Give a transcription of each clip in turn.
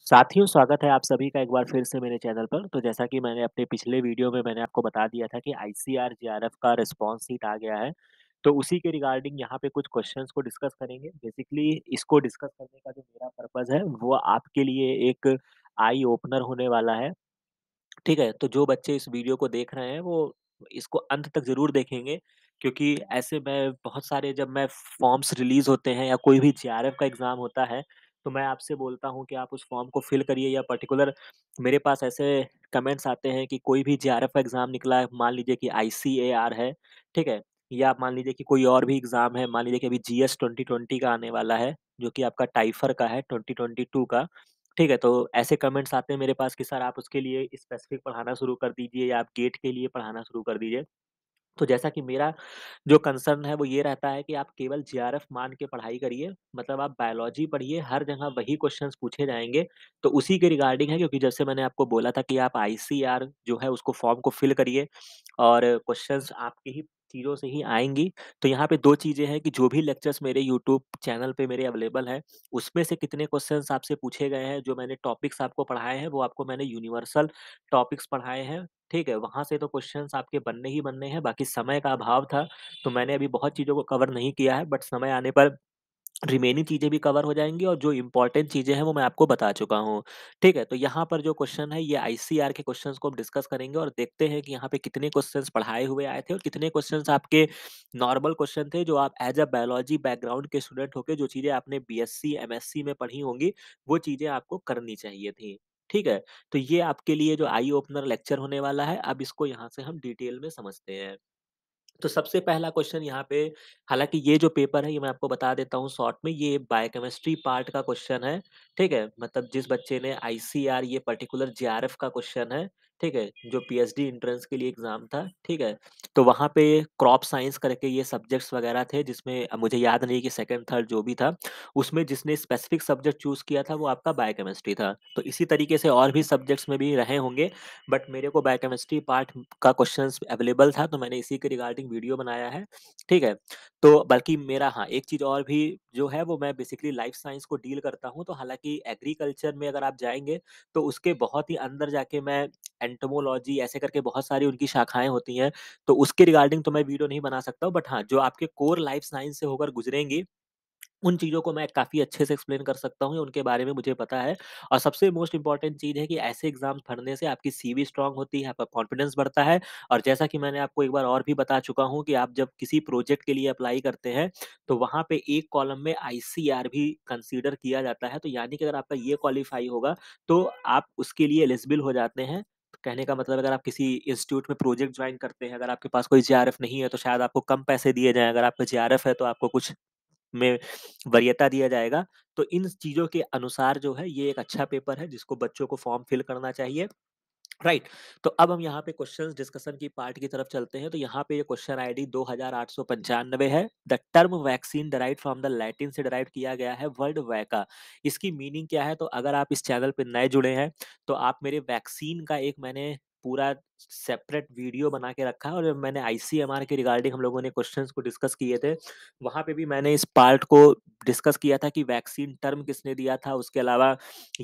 साथियों स्वागत है आप सभी का एक बार फिर से मेरे चैनल पर तो जैसा कि मैंने अपने पिछले वीडियो में मैंने आपको बता दिया था कि आईसीआर का रिस्पॉन्स सीट आ गया है तो उसी के रिगार्डिंग यहाँ पे कुछ क्वेश्चंस को डिस्कस करेंगे बेसिकली इसको डिस्कस करने का जो मेरा पर्पज है वो आपके लिए एक आई ओपनर होने वाला है ठीक है तो जो बच्चे इस वीडियो को देख रहे हैं वो इसको अंत तक जरूर देखेंगे क्योंकि ऐसे मैं बहुत सारे जब मैं फॉर्म्स रिलीज होते हैं या कोई भी जे का एग्ज़ाम होता है तो मैं आपसे बोलता हूँ कि आप उस फॉर्म को फिल करिए या पर्टिकुलर मेरे पास ऐसे कमेंट्स आते हैं कि कोई भी जे का एग्ज़ाम निकला है, मान लीजिए कि आई है, ठीक है? या आप मान लीजिए कि कोई और भी एग्ज़ाम है, मान लीजिए कि अभी जी एस का आने वाला है, जो कि आपका टाइफर का है टू का, ठीक है? तो ऐसे कमेंट्स आते हैं मेरे पास कि सर आप उसके लिए स्पेसिफ़िक पढ़ाना शुरू कर दीजिए या आप गेट के लिए पढ़ाना शुरू कर दीजिए। तो जैसा कि मेरा जो कंसर्न है वो ये रहता है कि आप केवल जीआरएफ मान के पढ़ाई करिए मतलब आप बायोलॉजी पढ़िए हर जगह वही क्वेश्चंस पूछे जाएंगे तो उसी के रिगार्डिंग है क्योंकि जैसे मैंने आपको बोला था कि आप आई जो है उसको फॉर्म को फिल करिए और क्वेश्चंस आपके ही चीज़ों से ही आएँगी। तो यहाँ पे दो चीज़ें हैं कि जो भी लेक्चर्स मेरे यूट्यूब चैनल पे मेरे अवेलेबल हैं, उसमें से कितने क्वेश्चंस आपसे पूछे गए हैं, जो मैंने टॉपिक्स आपको पढ़ाए हैं वो आपको मैंने यूनिवर्सल टॉपिक्स पढ़ाए हैं। ठीक है, वहाँ से तो क्वेश्चंस आपके बनने ही बनने हैं, बाकी समय का अभाव था, तो मैंने अभी बहुत चीज़ों को कवर नहीं किया है, बट समय आने पर रिमेनिंग चीज़ें भी कवर हो जाएंगी और जो इम्पोर्टेंट चीज़ें हैं, वो मैं आपको बता चुका हूँ। ठीक है, तो यहाँ पर जो क्वेश्चन है, ये आईसीआर के क्वेश्चंस को हम डिस्कस करेंगे और देखते हैं कि यहाँ पे कितने क्वेश्चंस पढ़ाए हुए आए थे और कितने क्वेश्चंस आपके नॉर्मल क्वेश्चन थे, जो आप एज़ अ बायोलॉजी बैकग्राउंड के स्टूडेंट होके जो चीज़ें आपने बी एस में पढ़ी होंगी, वो चीज़ें आपको करनी चाहिए थी। ठीक है? तो ये आपके लिए जो आई ओपनर लेक्चर होने वाला है, अब इसको यहाँ से हम डिटेल में समझते हैं। तो सबसे पहला क्वेश्चन यहाँ पे हालांकि ये जो पेपर है ये मैं आपको बता देता हूँ शॉर्ट में ये बायोकेमिस्ट्री पार्ट का क्वेश्चन है, ठीक है? मतलब जिस बच्चे ने आईसीआर ये पर्टिकुलर जेआरएफ का क्वेश्चन है ठीक है जो पीएचडी एंट्रेंस के लिए एग्जाम था ठीक है तो वहाँ पे क्रॉप साइंस करके ये सब्जेक्ट्स वगैरह थे जिसमें अब मुझे याद नहीं कि सेकंड थर्ड जो भी था उसमें जिसने स्पेसिफिक सब्जेक्ट चूज किया था वो आपका बायोकेमिस्ट्री था तो इसी तरीके से और भी सब्जेक्ट्स में भी रहे होंगे बट मेरे को बायोकेमिस्ट्री पार्ट का क्वेश्चन अवेलेबल था तो मैंने इसी के रिगार्डिंग वीडियो बनाया है ठीक है तो बल्कि मेरा हाँ एक चीज़ और भी जो है वो मैं बेसिकली लाइफ साइंस को डील करता हूँ तो हालांकि एग्रीकल्चर में अगर आप जाएंगे तो उसके बहुत ही अंदर जाके मैं एंटोमोलॉजी ऐसे करके बहुत सारी उनकी शाखाएं होती हैं तो उसके रिगार्डिंग तो मैं वीडियो नहीं बना सकता हूँ बट हाँ जो आपके कोर लाइफ साइंस से होकर गुजरेंगी उन चीज़ों को मैं काफ़ी अच्छे से एक्सप्लेन कर सकता हूँ उनके बारे में मुझे पता है और सबसे मोस्ट इंपॉर्टेंट चीज़ है कि ऐसे एग्जाम्स भरने से आपकी सी वी स्ट्रांग होती है आपका कॉन्फिडेंस बढ़ता है और जैसा कि मैंने आपको एक बार और भी बता चुका हूँ कि आप जब किसी प्रोजेक्ट के लिए अप्लाई करते हैं तो वहाँ पे एक कॉलम में आई भी कंसिडर किया जाता है तो यानी कि अगर आपका ये क्वालिफाई होगा तो आप उसके लिए एलिजिबल हो जाते हैं कहने का मतलब अगर आप किसी इंस्टीट्यूट में प्रोजेक्ट ज्वाइन करते हैं अगर आपके पास कोई जे नहीं है तो शायद आपको कम पैसे दिए जाएं अगर आपका जे है तो आपको कुछ में वरीयता दिया जाएगा तो इन चीजों के अनुसार जो है ये एक अच्छा पेपर है जिसको बच्चों को फॉर्म फिल करना चाहिए राइट right. तो अब हम यहाँ पे क्वेश्चंस डिस्कशन की पार्ट की तरफ चलते हैं तो यहाँ पे ये क्वेश्चन आईडी दो है the term vaccine derive from the Latin से डराइव किया गया है वर्ल्ड वैका इसकी मीनिंग क्या है तो अगर आप इस चैनल पे नए जुड़े हैं तो आप मेरे वैक्सीन का एक मैंने पूरा सेपरेट वीडियो बना के रखा है और मैंने आई के रिगार्डिंग हम लोगों ने क्वेश्चंस को डिस्कस किए थे वहाँ पे भी मैंने इस पार्ट को डिस्कस किया था कि वैक्सीन टर्म किसने दिया था उसके अलावा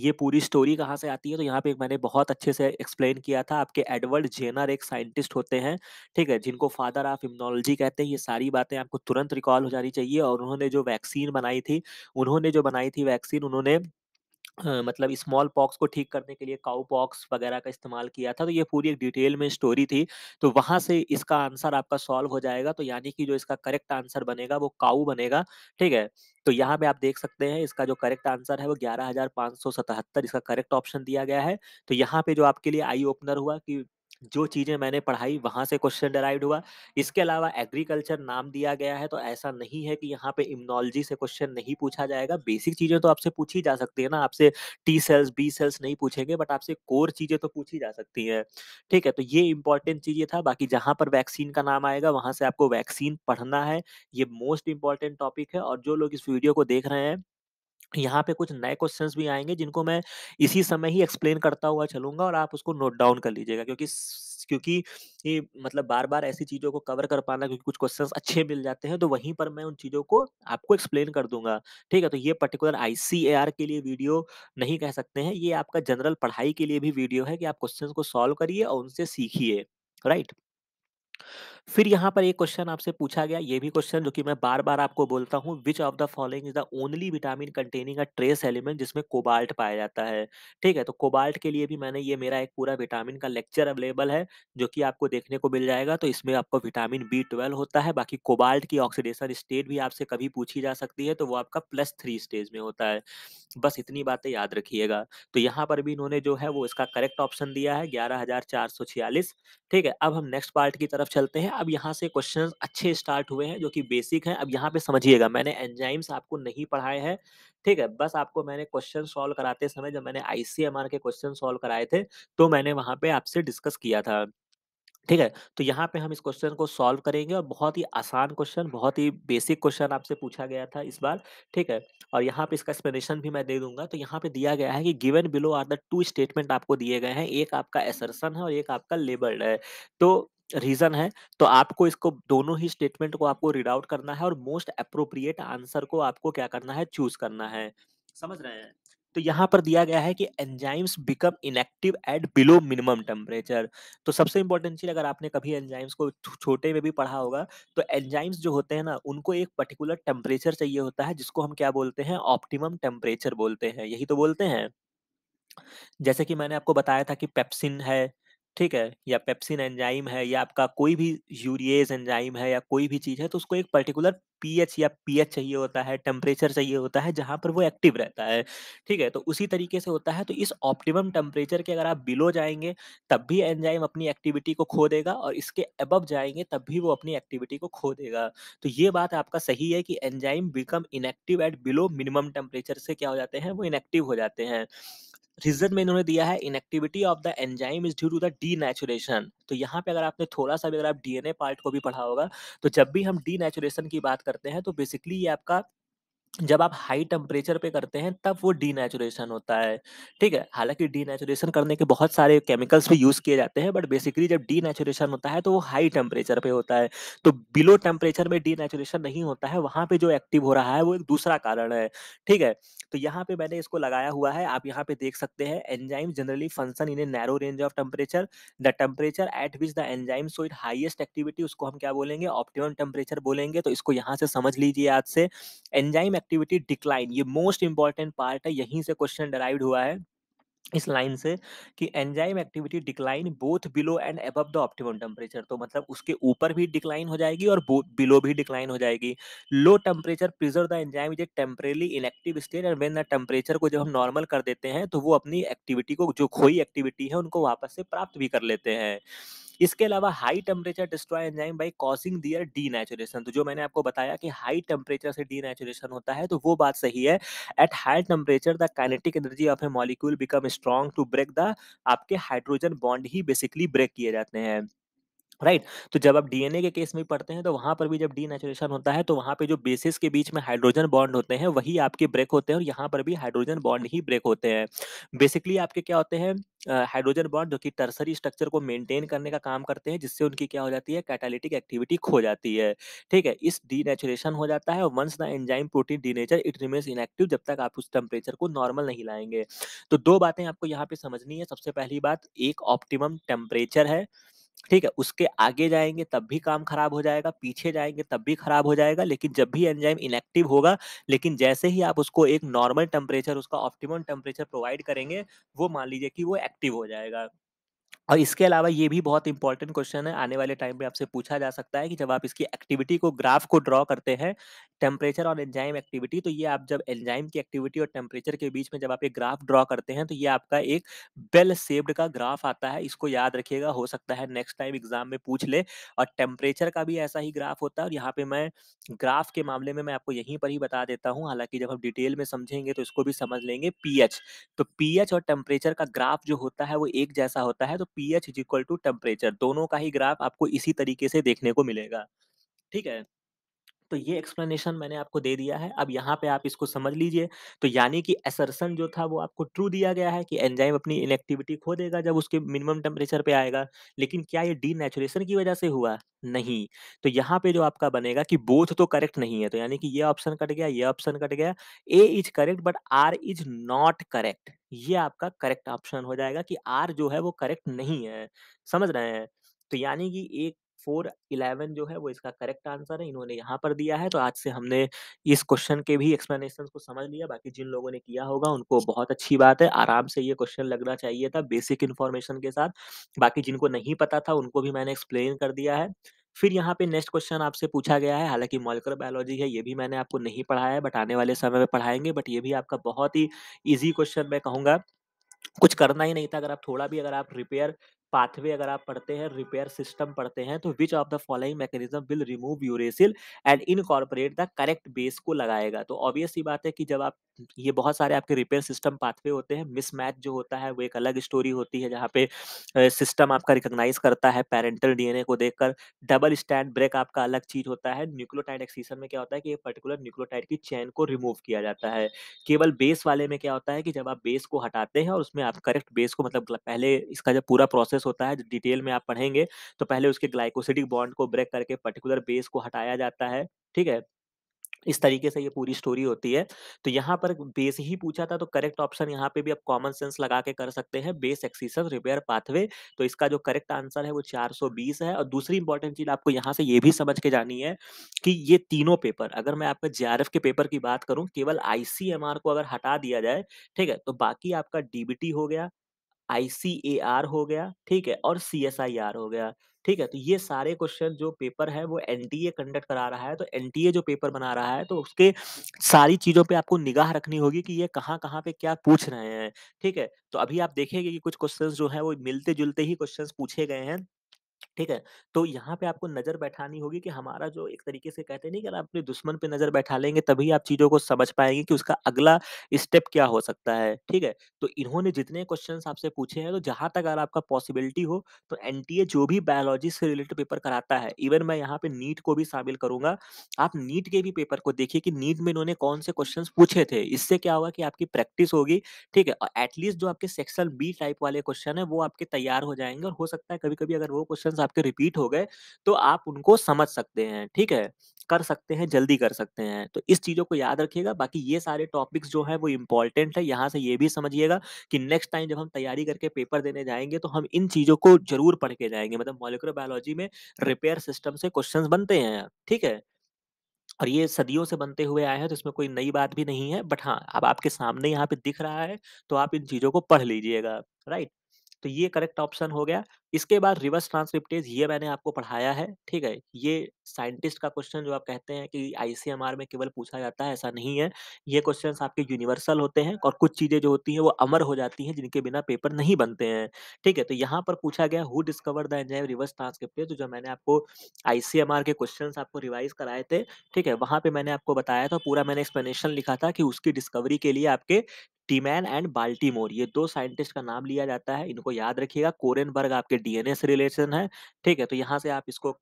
ये पूरी स्टोरी कहाँ से आती है तो यहाँ पे मैंने बहुत अच्छे से एक्सप्लेन किया था आपके एडवर्ड जेनर एक साइंटिस्ट होते हैं ठीक है जिनको फादर ऑफ इम्नोलॉजी कहते हैं ये सारी बातें आपको तुरंत रिकॉल हो जानी चाहिए और उन्होंने जो वैक्सीन बनाई थी उन्होंने जो बनाई थी वैक्सीन उन्होंने मतलब स्मॉल पॉक्स को ठीक करने के लिए काउ पॉक्स वगैरह का इस्तेमाल किया था, तो ये पूरी एक डिटेल में स्टोरी थी। तो वहाँ से इसका आंसर आपका सॉल्व हो जाएगा, तो यानी कि जो इसका करेक्ट आंसर बनेगा वो काऊ बनेगा, ठीक है? तो यहाँ पे आप देख सकते हैं इसका जो करेक्ट आंसर है वो ग्यारह इसका करेक्ट ऑप्शन दिया गया है। तो यहाँ पे जो आपके लिए आई ओपनर हुआ कि जो चीजें मैंने पढ़ाई वहां से क्वेश्चन डराइव हुआ इसके अलावा एग्रीकल्चर नाम दिया गया है तो ऐसा नहीं है कि यहाँ पे इम्नोलॉजी से क्वेश्चन नहीं पूछा जाएगा बेसिक चीजें तो आपसे पूछी जा सकती है ना आपसे टी सेल्स बी सेल्स नहीं पूछेंगे बट आपसे कोर चीजें तो पूछी जा सकती हैं ठीक है तो ये इंपॉर्टेंट चीजें था बाकी जहाँ पर वैक्सीन का नाम आएगा वहां से आपको वैक्सीन पढ़ना है ये मोस्ट इंपॉर्टेंट टॉपिक है और जो लोग इस वीडियो को देख रहे हैं यहाँ पे कुछ नए क्वेश्चंस भी आएंगे जिनको मैं इसी समय ही एक्सप्लेन करता हुआ चलूंगा और आप उसको नोट डाउन कर लीजिएगा क्योंकि क्योंकि ये मतलब बार-बार ऐसी चीज़ों को कवर कर पाना क्योंकि कुछ क्वेश्चंस अच्छे मिल जाते हैं तो वहीं पर मैं उन चीज़ों को आपको एक्सप्लेन कर दूंगा ठीक है? तो ये पर्टिकुलर आई के लिए वीडियो नहीं कह सकते हैं, ये आपका जनरल पढ़ाई के लिए भी वीडियो है कि आप क्वेश्चन को सॉल्व करिए और उनसे सीखिए। राइट? फिर यहाँ पर एक क्वेश्चन आपसे पूछा गया ये भी क्वेश्चन जो कि मैं बार बार आपको बोलता हूँ which of the following is the only vitamin containing a trace element जिसमें कोबाल्ट पाया जाता है ठीक है तो कोबाल्ट के लिए भी मैंने ये मेरा एक पूरा विटामिन का लेक्चर अवेलेबल है जो कि आपको देखने को मिल जाएगा तो इसमें आपको विटामिन बी ट्वेल्व होता है बाकी कोबाल्ट की ऑक्सीडेशन स्टेट भी आपसे कभी पूछी जा सकती है तो वो आपका प्लस थ्री स्टेज में होता है बस इतनी बातें याद रखिएगा तो यहाँ पर भी इन्होंने जो है वो इसका करेक्ट ऑप्शन दिया है ग्यारह ठीक है अब हम नेक्स्ट पार्ट की तरफ चलते हैं अब यहाँ से क्वेश्चन अच्छे स्टार्ट हुए हैं जो कि बेसिक हैं अब यहाँ पे समझिएगा मैंने एंजाइम्स आपको नहीं पढ़ाए हैं ठीक है बस आपको मैंने क्वेश्चन सॉल्व कराते समय जब मैंने आईसीएमआर के क्वेश्चन सॉल्व कराए थे तो मैंने वहाँ पे आपसे डिस्कस किया था ठीक है तो यहाँ पे हम इस क्वेश्चन को सॉल्व करेंगे और बहुत ही आसान क्वेश्चन बहुत ही बेसिक क्वेश्चन आपसे पूछा गया था इस बार ठीक है और यहाँ पे इसका एक्सप्लेनेशन भी मैं दे दूंगा तो यहाँ पे दिया गया है कि given below are the two statement आपको दिए गए हैं एक आपका एसरसन है और एक आपका लेबल्ड है तो रीजन है तो आपको इसको दोनों ही स्टेटमेंट को आपको रीड आउट करना है और मोस्ट अप्रोप्रिएट आंसर को आपको क्या करना है चूज करना है समझ रहे हैं तो यहाँ पर दिया गया है कि enzymes become inactive at below minimum temperature तो सबसे इंपॉर्टेंट चीज अगर आपने कभी एंजाइम्स को छोटे में भी पढ़ा होगा तो एंजाइम्स जो होते हैं ना उनको एक पर्टिकुलर टेम्परेचर चाहिए होता है जिसको हम क्या बोलते हैं ऑप्टिमम टेम्परेचर बोलते हैं यही तो बोलते हैं जैसे कि मैंने आपको बताया था कि पेप्सिन है ठीक है, या पेप्सिन एंजाइम है या आपका कोई भी यूरिएज एंजाइम है या कोई भी चीज़ है, तो उसको एक पर्टिकुलर पीएच या पीएच चाहिए होता है, टेम्परेचर चाहिए होता है, जहाँ पर वो एक्टिव रहता है, ठीक है? तो उसी तरीके से होता है, तो इस ऑप्टिमम टेम्परेचर के अगर आप बिलो जाएंगे तब भी एंजाइम अपनी एक्टिविटी को खो देगा और इसके अबव जाएंगे तब भी वो अपनी एक्टिविटी को खो देगा। तो ये बात आपका सही है कि enzyme become inactive at below minimum temperature से क्या हो जाते हैं, वो इनएक्टिव हो जाते हैं। रीजन में इन्होंने दिया है inactivity of the enzyme is due to the denaturation तो यहाँ पे अगर आपने थोड़ा सा भी अगर आप डीएनए पार्ट को भी पढ़ा होगा तो जब भी हम डी नेचुरेशन की बात करते हैं तो बेसिकली ये आपका जब आप हाई टेम्परेचर पे करते हैं तब वो डीनेचुरेशन होता है ठीक है हालांकि डीनेचुरेशन करने के बहुत सारे केमिकल्स भी यूज़ किए जाते हैं बट बेसिकली जब डीनेचुरेशन होता है तो वो हाई टेम्परेचर पे होता है तो बिलो टेम्परेचर में डीनेचुरेशन नहीं होता है वहाँ पे जो एक्टिव हो रहा है वो एक दूसरा कारण है ठीक है तो यहाँ पे मैंने इसको लगाया हुआ है आप यहाँ पे देख सकते हैं enzyme generally function in a narrow range of temperature the temperature at which the enzyme so it highest activity उसको हम क्या बोलेंगे ऑप्टिमम टेम्परेचर बोलेंगे तो इसको यहाँ से समझ लीजिए आज से एंजाइम एक्टिविटी डिक्लाइन ये मोस्ट इंपॉर्टेंट पार्ट है यहीं से क्वेश्चन डराइव हुआ है इस लाइन से कि enzyme activity decline both below and above the optimum temperature तो मतलब उसके ऊपर भी डिक्लाइन हो जाएगी और बिलो भी डिक्लाइन हो जाएगी low temperature preserve the enzyme is a temporarily inactive state and when the temperature को जब हम नॉर्मल कर देते हैं तो वो अपनी एक्टिविटी को जो खोई एक्टिविटी है उनको वापस से प्राप्त भी कर लेते हैं इसके अलावा high temperature destroy enzyme by causing their denaturation तो जो मैंने आपको बताया कि हाई टेम्परेचर से डी नेचुरेशन होता है तो वो बात सही है at high temperature the kinetic energy of a molecule become strong to break the आपके हाइड्रोजन बॉन्ड ही बेसिकली ब्रेक किए जाते हैं राइट तो जब आप डीएनए के केस में पढ़ते हैं तो वहां पर भी जब डी होता है तो वहां पे जो बेसिस के बीच में हाइड्रोजन बॉन्ड होते हैं वही आपके ब्रेक होते हैं और यहाँ पर भी हाइड्रोजन बॉन्ड ही ब्रेक होते हैं बेसिकली आपके क्या होते हैं हाइड्रोजन बॉन्ड जो कि टर्सरी स्ट्रक्चर को मेंटेन करने का काम करते हैं जिससे उनकी क्या हो जाती है कैटालिटिक एक्टिविटी खो जाती है ठीक है इस डी हो जाता है once the enzyme protein denature it remains inactive जब तक आप उस टेम्परेचर को नॉर्मल नहीं लाएंगे तो दो बातें आपको यहाँ पे समझनी है सबसे पहली बात एक ऑप्टिमम टेम्परेचर है ठीक है उसके आगे जाएंगे तब भी काम खराब हो जाएगा पीछे जाएंगे तब भी खराब हो जाएगा लेकिन जब भी एंजाइम इनएक्टिव होगा लेकिन जैसे ही आप उसको एक नॉर्मल टेम्परेचर उसका ऑप्टिमम टेम्परेचर प्रोवाइड करेंगे वो मान लीजिए कि वो एक्टिव हो जाएगा और इसके अलावा ये भी बहुत इंपॉर्टेंट क्वेश्चन है आने वाले टाइम में आपसे पूछा जा सकता है कि जब आप इसकी एक्टिविटी को ग्राफ को ड्रॉ करते हैं टेम्परेचर और एंजाइम एक्टिविटी तो ये आप जब एंजाइम की एक्टिविटी और टेम्परेचर के बीच में जब आप ये ग्राफ ड्रॉ करते हैं तो ये आपका एक बेल सेव्ड का ग्राफ आता है इसको याद रखिएगा हो सकता है नेक्स्ट टाइम एग्जाम में पूछ ले और टेम्परेचर का भी ऐसा ही ग्राफ होता है और यहाँ पे मैं ग्राफ के मामले में मैं आपको यहीं पर ही बता देता हूँ हालांकि जब हम डिटेल में समझेंगे तो इसको भी समझ लेंगे पीएच तो पीएच और टेम्परेचर का ग्राफ जो होता है वो एक जैसा होता है तो pH H is equal to temperature दोनों का ही ग्राफ आपको इसी तरीके से देखने को मिलेगा ठीक है तो ये एक्सप्लेनेशन मैंने आपको दे दिया है अब यहाँ पे आप इसको समझ लीजिए तो यानी कि एसरसन जो था वो आपको ट्रू दिया गया है कि एंजाइम अपनी इनएक्टिविटी खो देगा जब उसके मिनिमम टेम्परेचर पे आएगा लेकिन क्या ये डी की वजह से हुआ नहीं तो यहाँ पे जो आपका बनेगा कि बोथ तो करेक्ट नहीं है तो यानी कि ये ऑप्शन कट गया ये ऑप्शन कट गया A is correct but R is not correct ये आपका करेक्ट ऑप्शन हो जाएगा कि आर जो है वो करेक्ट नहीं है समझ रहे हैं तो यानी कि एक फोर इलेवन जो है वो इसका करेक्ट आंसर है इन्होंने यहाँ पर दिया है तो आज से हमने इस क्वेश्चन के भी एक्सप्लेनेशन को समझ लिया बाकी जिन लोगों ने किया होगा उनको बहुत अच्छी बात है आराम से ये क्वेश्चन लगना चाहिए था बेसिक इन्फॉर्मेशन के साथ बाकी जिनको नहीं पता था उनको भी मैंने एक्सप्लेन कर दिया है फिर यहाँ पे नेक्स्ट क्वेश्चन आपसे पूछा गया है हालांकि मॉलिकुलर बायोलॉजी है ये भी मैंने आपको नहीं पढ़ाया है बट आने वाले समय में पढ़ाएंगे बट ये भी आपका बहुत ही ईजी क्वेश्चन मैं कहूँगा कुछ करना ही नहीं था अगर आप थोड़ा भी अगर आप रिपेयर पाथवे अगर आप पढ़ते हैं रिपेयर सिस्टम पढ़ते हैं तो which of the following mechanism will remove uracil and incorporate the correct base को लगाएगा तो ऑब्वियस ही बात है कि जब आप ये बहुत सारे आपके रिपेयर सिस्टम पाथवे होते हैं मिसमैच जो होता है वो एक अलग स्टोरी होती है जहाँ पे सिस्टम आपका रिकोगनाइज करता है पेरेंटल डीएनए को देखकर डबल स्टैंड ब्रेक आपका अलग चीज होता है न्यूक्लोटाइड एक्सीसन में क्या होता है कि एक पर्टिकुलर न्यूक्लोटाइड की चैन को रिमूव किया जाता है केवल बेस वाले में क्या होता है कि जब आप बेस को हटाते हैं और उसमें आप करेक्ट बेस को मतलब पहले इसका जब पूरा प्रोसेस प्रोसेस होता है डिटेल में आप पढ़ेंगे तो पहले उसके ग्लाइकोसिडिक बॉन्ड को ब्रेक करके पर्टिकुलर बेस को हटाया जाता है ठीक है इस तरीके से ये पूरी स्टोरी होती है तो यहाँ पर बेस ही पूछा था तो करेक्ट ऑप्शन यहाँ पे भी आप कॉमन सेंस लगा के कर सकते हैं बेस एक्सीसन रिपेयर पाथवे तो इसका जो करेक्ट आंसर है वो 420 है और दूसरी इंपॉर्टेंट चीज आपको यहाँ से ये भी समझ के जानी है कि ये तीनों पेपर अगर मैं आपका जे के पेपर की बात करूँ केवल आई को अगर हटा दिया जाए ठीक है तो बाकी आपका डीबीटी हो गया आई हो गया ठीक है और आर हो गया ठीक है तो ये सारे क्वेश्चन जो पेपर है वो ए कंडक्ट करा रहा है तो ए जो पेपर बना रहा है तो उसके सारी चीजों पे आपको निगाह रखनी होगी कि ये कहाँ कहाँ पे क्या पूछ रहे हैं ठीक है तो अभी आप देखेंगे कि कुछ क्वेश्चंस जो है वो मिलते जुलते ही क्वेश्चंस पूछे गए हैं ठीक है? तो यहाँ पे आपको नज़र बैठानी होगी कि हमारा जो एक तरीके से कहते नहीं कि आप अपने दुश्मन पे नज़र बैठा लेंगे तभी आप चीज़ों को समझ पाएंगे कि उसका अगला स्टेप क्या हो सकता है, ठीक है? तो इन्होंने जितने क्वेश्चन आपसे पूछे हैं तो जहां तक अगर आपका पॉसिबिलिटी हो तो एन जो भी बायोलॉजी से रिलेटेड पेपर कराता है, इवन मैं यहाँ पे नीट को भी शामिल करूंगा आप नीट के भी पेपर को देखिए कि नीट में इन्होंने कौन से क्वेश्चन पूछे थे। इससे क्या होगा कि आपकी प्रैक्टिस होगी, ठीक है? एटलीस्ट जो आपके सेक्शन बी टाइप वाले क्वेश्चन है वो आपके तैयार हो जाएंगे और हो सकता है कभी-कभी अगर वो क्वेश्चन्स आपके रिपीट हो गए तो आप उनको समझ सकते हैं ठीक है कर सकते हैं जल्दी कर सकते हैं तो इस चीज़ों को याद रखिएगा बाकी ये सारे टॉपिक्स जो है वो इम्पॉर्टेंट है यहाँ से ये भी समझिएगा कि नेक्स्ट टाइम जब हम तैयारी करके पेपर देने जाएंगे तो हम इन चीज़ों को जरूर पढ़ के जाएंगे मतलब मोलिकुलर बायोलॉजी में रिपेयर सिस्टम से क्वेश्चन बनते हैं ठीक है और ये सदियों से बनते हुए आए हैं तो इसमें कोई नई बात भी नहीं है बट हाँ अब आपके सामने यहाँ पे दिख रहा है तो आप इन चीज़ों को पढ़ लीजिएगा राइट तो ये करेक्ट ऑप्शन हो गया इसके बाद रिवर्स ट्रांसक्रिप्टेज ये मैंने आपको पढ़ाया है ठीक है ये साइंटिस्ट का क्वेश्चन जो आप कहते हैं कि आईसीएमआर में केवल पूछा जाता है ऐसा नहीं है ये क्वेश्चन आपके यूनिवर्सल होते हैं और कुछ चीजें जो होती हैं वो अमर हो जाती हैं जिनके बिना पेपर नहीं बनते हैं ठीक है तो यहाँ पर पूछा गया who discover the enzyme reverse transcriptase जो मैंने आपको आईसीएमआर के क्वेश्चन आपको रिवाइज कराए थे ठीक है वहां पर मैंने आपको बताया था पूरा मैंने एक्सप्लेनेशन लिखा था कि उसकी डिस्कवरी के लिए आपके टीमैन एंड बाल्टीमोर ये दो साइंटिस्ट का नाम लिया जाता है इनको याद रखिएगा कोरेनबर्ग आपके डीएनए से रिलेशन है ठीक है तो यहाँ से आप इसको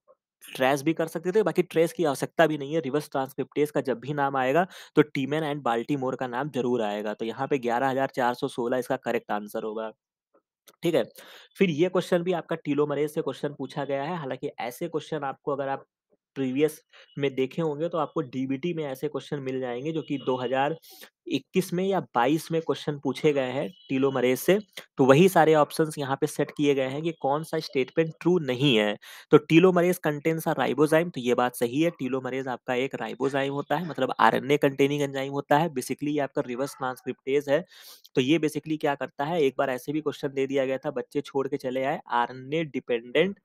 ट्रेस भी कर सकते थे बाकी ट्रेस की आवश्यकता भी नहीं है रिवर्स ट्रांसक्रिप्टेस का जब भी नाम आएगा तो टीमैन एंड बाल्टीमोर का नाम जरूर आएगा तो यहाँ पे 11,416 इसका करेक्ट आंसर होगा ठीक है फिर ये क्वेश्चन भी आपका टीलोमरेज से क्वेश्चन पूछा गया है हालांकि ऐसे क्वेश्चन आपको अगर आप प्रीवियस में देखे होंगे तो आपको डीबीटी में ऐसे क्वेश्चन मिल जाएंगे जो कि 21 में या 22 में क्वेश्चन पूछे गए हैं टीलो टीलोमरेज से तो वही सारे ऑप्शंस यहाँ पे सेट किए गए हैं कि कौन सा स्टेटमेंट ट्रू नहीं है तो telomerase contains are ribozyme तो ये बात सही है टीलो मरेज आपका एक राइबोजाइम होता है मतलब आरएनए कंटेनिंग एंजाइम होता है बेसिकली ये आपका रिवर्स ट्रांसक्रिप्टेज है तो ये बेसिकली क्या करता है एक बार ऐसे भी क्वेश्चन दे दिया गया था बच्चे छोड़ के चले आए आर डिपेंडेंट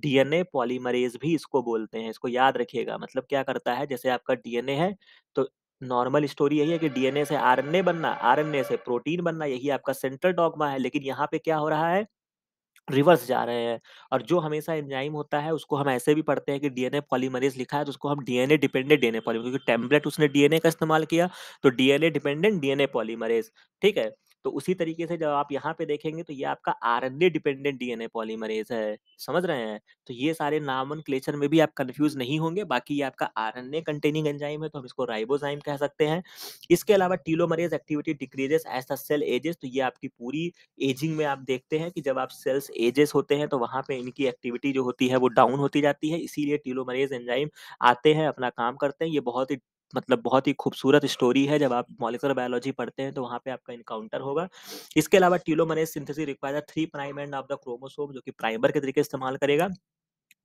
डीएनए पॉलीमरेज भी इसको बोलते हैं इसको याद रखिएगा मतलब क्या करता है जैसे आपका डीएनए है तो नॉर्मल स्टोरी यही है कि डीएनए से आरएनए बनना आरएनए से प्रोटीन बनना यही आपका सेंट्रल डॉगमा है लेकिन यहाँ पे क्या हो रहा है रिवर्स जा रहे हैं और जो हमेशा एंजाइम होता है उसको हम ऐसे भी पढ़ते हैं कि डीएनए पॉलीमरेज लिखा है तो उसको हम डीएनए डिपेंडेंट डीएनए पॉलीमरेज क्योंकि टेम्पलेट उसने डीएनए का इस्तेमाल किया तो डीएनए डिपेंडेंट डीएनए पॉलीमरेज ठीक है तो उसी तरीके से जब आप यहाँ पे देखेंगे तो ये आपका R N A dependent D N A polymerase है समझ रहे हैं तो ये सारे नामन क्लेचर में भी आप कन्फ्यूज नहीं होंगे बाकी ये आपका R N A containing enzyme है तो हम इसको राइबोजाइम कह सकते हैं इसके अलावा telomerase activity decreases as the cell ages तो ये आपकी पूरी एजिंग में आप देखते हैं कि जब आप सेल्स एजेस होते हैं तो वहाँ पे इनकी एक्टिविटी जो होती है वो डाउन होती जाती है इसीलिए टीलोमरेज एंजाइम आते हैं अपना काम करते हैं ये बहुत ही मतलब बहुत ही खूबसूरत स्टोरी है जब आप मॉलिकुलर बायोलॉजी पढ़ते हैं तो वहाँ पे आपका इनकाउंटर होगा इसके अलावा telomerase synthesis require three prime end of the chromosome जो कि प्राइमर के तरीके इस्तेमाल करेगा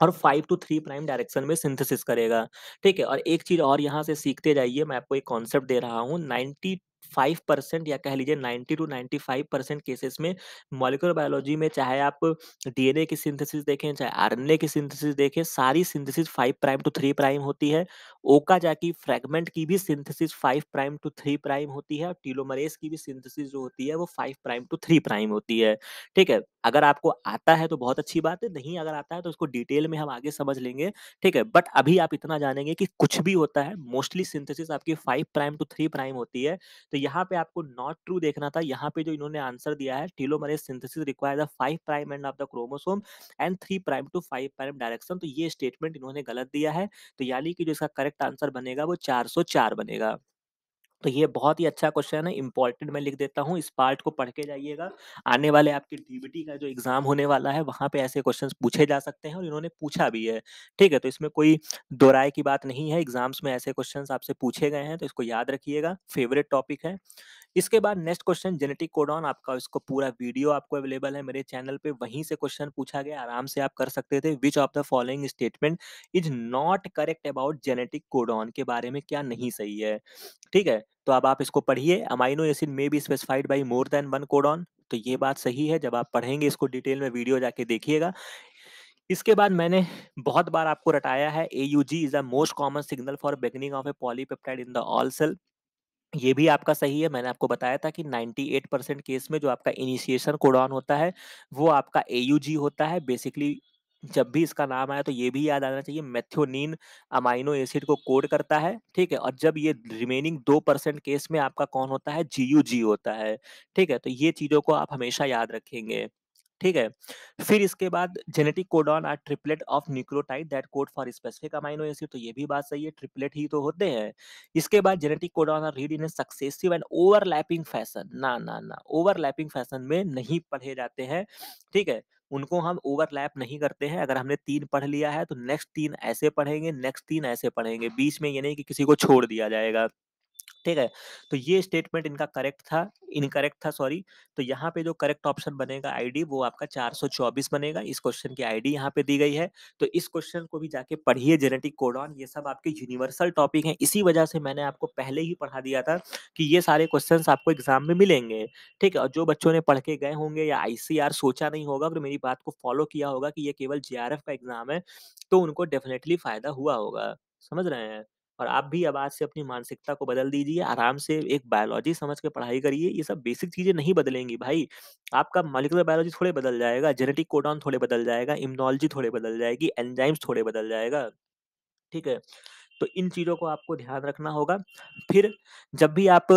और five to three prime direction में सिंथेसिस करेगा ठीक है और एक चीज और यहाँ से सीखते जाइए मैं आपको एक कॉन्सेप्ट दे रहा हूँ नाइनटी फाइव परसेंट या कह लीजिए ninety two ninety five percent cases में मॉलिकुलर बायोलॉजी में चाहे आप डीएनए की सिंथेसिस देखें चाहे आरएनए की सिंथेसिस देखें सारी synthesis five prime to three prime होती है ओका जाकी फ्रेगमेंट की भी synthesis five prime to three prime होती है और टीलोमरेस की भी सिंथेसिस जो होती है वो five prime to three prime होती है ठीक है अगर आपको आता है तो बहुत अच्छी बात है नहीं अगर आता है तो उसको डिटेल में हम आगे समझ लेंगे ठीक है बट अभी आप इतना जानेंगे कि कुछ भी होता है मोस्टली सिंथेसिस आपकी five prime to three prime होती है तो यहाँ पे आपको नॉट ट्रू देखना था यहाँ पे जो इन्होंने आंसर दिया है telomerase synthesis require five prime end of the chromosome and three prime to five prime direction तो ये स्टेटमेंट इन्होंने गलत दिया है तो यानी कि जो इसका करेक्ट आंसर बनेगा वो चार बनेगा तो ये बहुत ही अच्छा क्वेश्चन है इंपॉर्टेंट मैं लिख देता हूँ इस पार्ट को पढ़ के जाइएगा आने वाले आपके डीबीटी का जो एग्जाम होने वाला है वहां पे ऐसे क्वेश्चंस पूछे जा सकते हैं और इन्होंने पूछा भी है ठीक है तो इसमें कोई दोराय की बात नहीं है एग्जाम्स में ऐसे क्वेश्चन आपसे पूछे गए हैं तो इसको याद रखिएगा फेवरेट टॉपिक है इसके बाद नेक्स्ट क्वेश्चन जेनेटिक कोडॉन आपका इसको पूरा वीडियो आपको अवेलेबल है मेरे चैनल पे वहीं से क्वेश्चन पूछा गया आराम से आप कर सकते थे which of the following statement is not correct about genetic codon के बारे में क्या नहीं सही है ठीक है तो अब आप इसको पढ़िए amino acid may be specified by more than one codon तो ये बात सही है जब आप पढ़ेंगे इसको डिटेल में वीडियो जाके देखिएगा इसके बाद मैंने बहुत बार आपको रटाया है A U G is a most common signal for beginning of a polypeptide in the all cell ये भी आपका सही है मैंने आपको बताया था कि 98 परसेंट केस में जो आपका इनिशिएशन कोडॉन होता है वो आपका ए होता है बेसिकली जब भी इसका नाम आया तो ये भी याद आना चाहिए मेथ्योनिन अमाइनो एसिड को कोड करता है ठीक है और जब ये रिमेनिंग दो परसेंट केस में आपका कौन होता है जी यू जी होता है ठीक है तो ये चीजों को आप हमेशा याद रखेंगे ठीक है फिर इसके बाद genetic codon are triplet of nucleotide that code for specific amino acid तो ये भी बात सही है ट्रिपलेट ही तो होते हैं इसके बाद genetic codon are read in successive and overlapping fashion ना ना ना ओवरलैपिंग फैशन में नहीं पढ़े जाते हैं ठीक है उनको हम ओवरलैप नहीं करते हैं अगर हमने तीन पढ़ लिया है तो नेक्स्ट तीन ऐसे पढ़ेंगे नेक्स्ट तीन ऐसे पढ़ेंगे बीच में ये नहीं कि किसी को छोड़ दिया जाएगा ठीक है तो ये स्टेटमेंट इनका करेक्ट था इनकरेक्ट था सॉरी तो यहाँ पे जो करेक्ट ऑप्शन बनेगा आईडी वो आपका 424 बनेगा इस क्वेश्चन की आईडी यहाँ पे दी गई है तो इस क्वेश्चन को भी जाके पढ़िए जेनेटिक कोडॉन ये सब आपके यूनिवर्सल टॉपिक हैं इसी वजह से मैंने आपको पहले ही पढ़ा दिया था कि ये सारे क्वेश्चन आपको एग्जाम में मिलेंगे ठीक है और जो बच्चों ने पढ़ के गए होंगे या आई सोचा नहीं होगा और मेरी बात को फॉलो किया होगा कि ये केवल जे का एग्जाम है तो उनको डेफिनेटली फायदा हुआ होगा समझ रहे हैं और आप भी अब आज से अपनी मानसिकता को बदल दीजिए आराम से एक बायोलॉजी समझ के पढ़ाई करिए ये सब बेसिक चीज़ें नहीं बदलेंगी भाई आपका मॉलिकुलर बायोलॉजी थोड़े बदल जाएगा जेनेटिक कोडॉन थोड़े बदल जाएगा इम्नोलॉजी थोड़े बदल जाएगी एंजाइम्स थोड़े बदल जाएगा ठीक है तो इन चीज़ों को आपको ध्यान रखना होगा फिर जब भी आप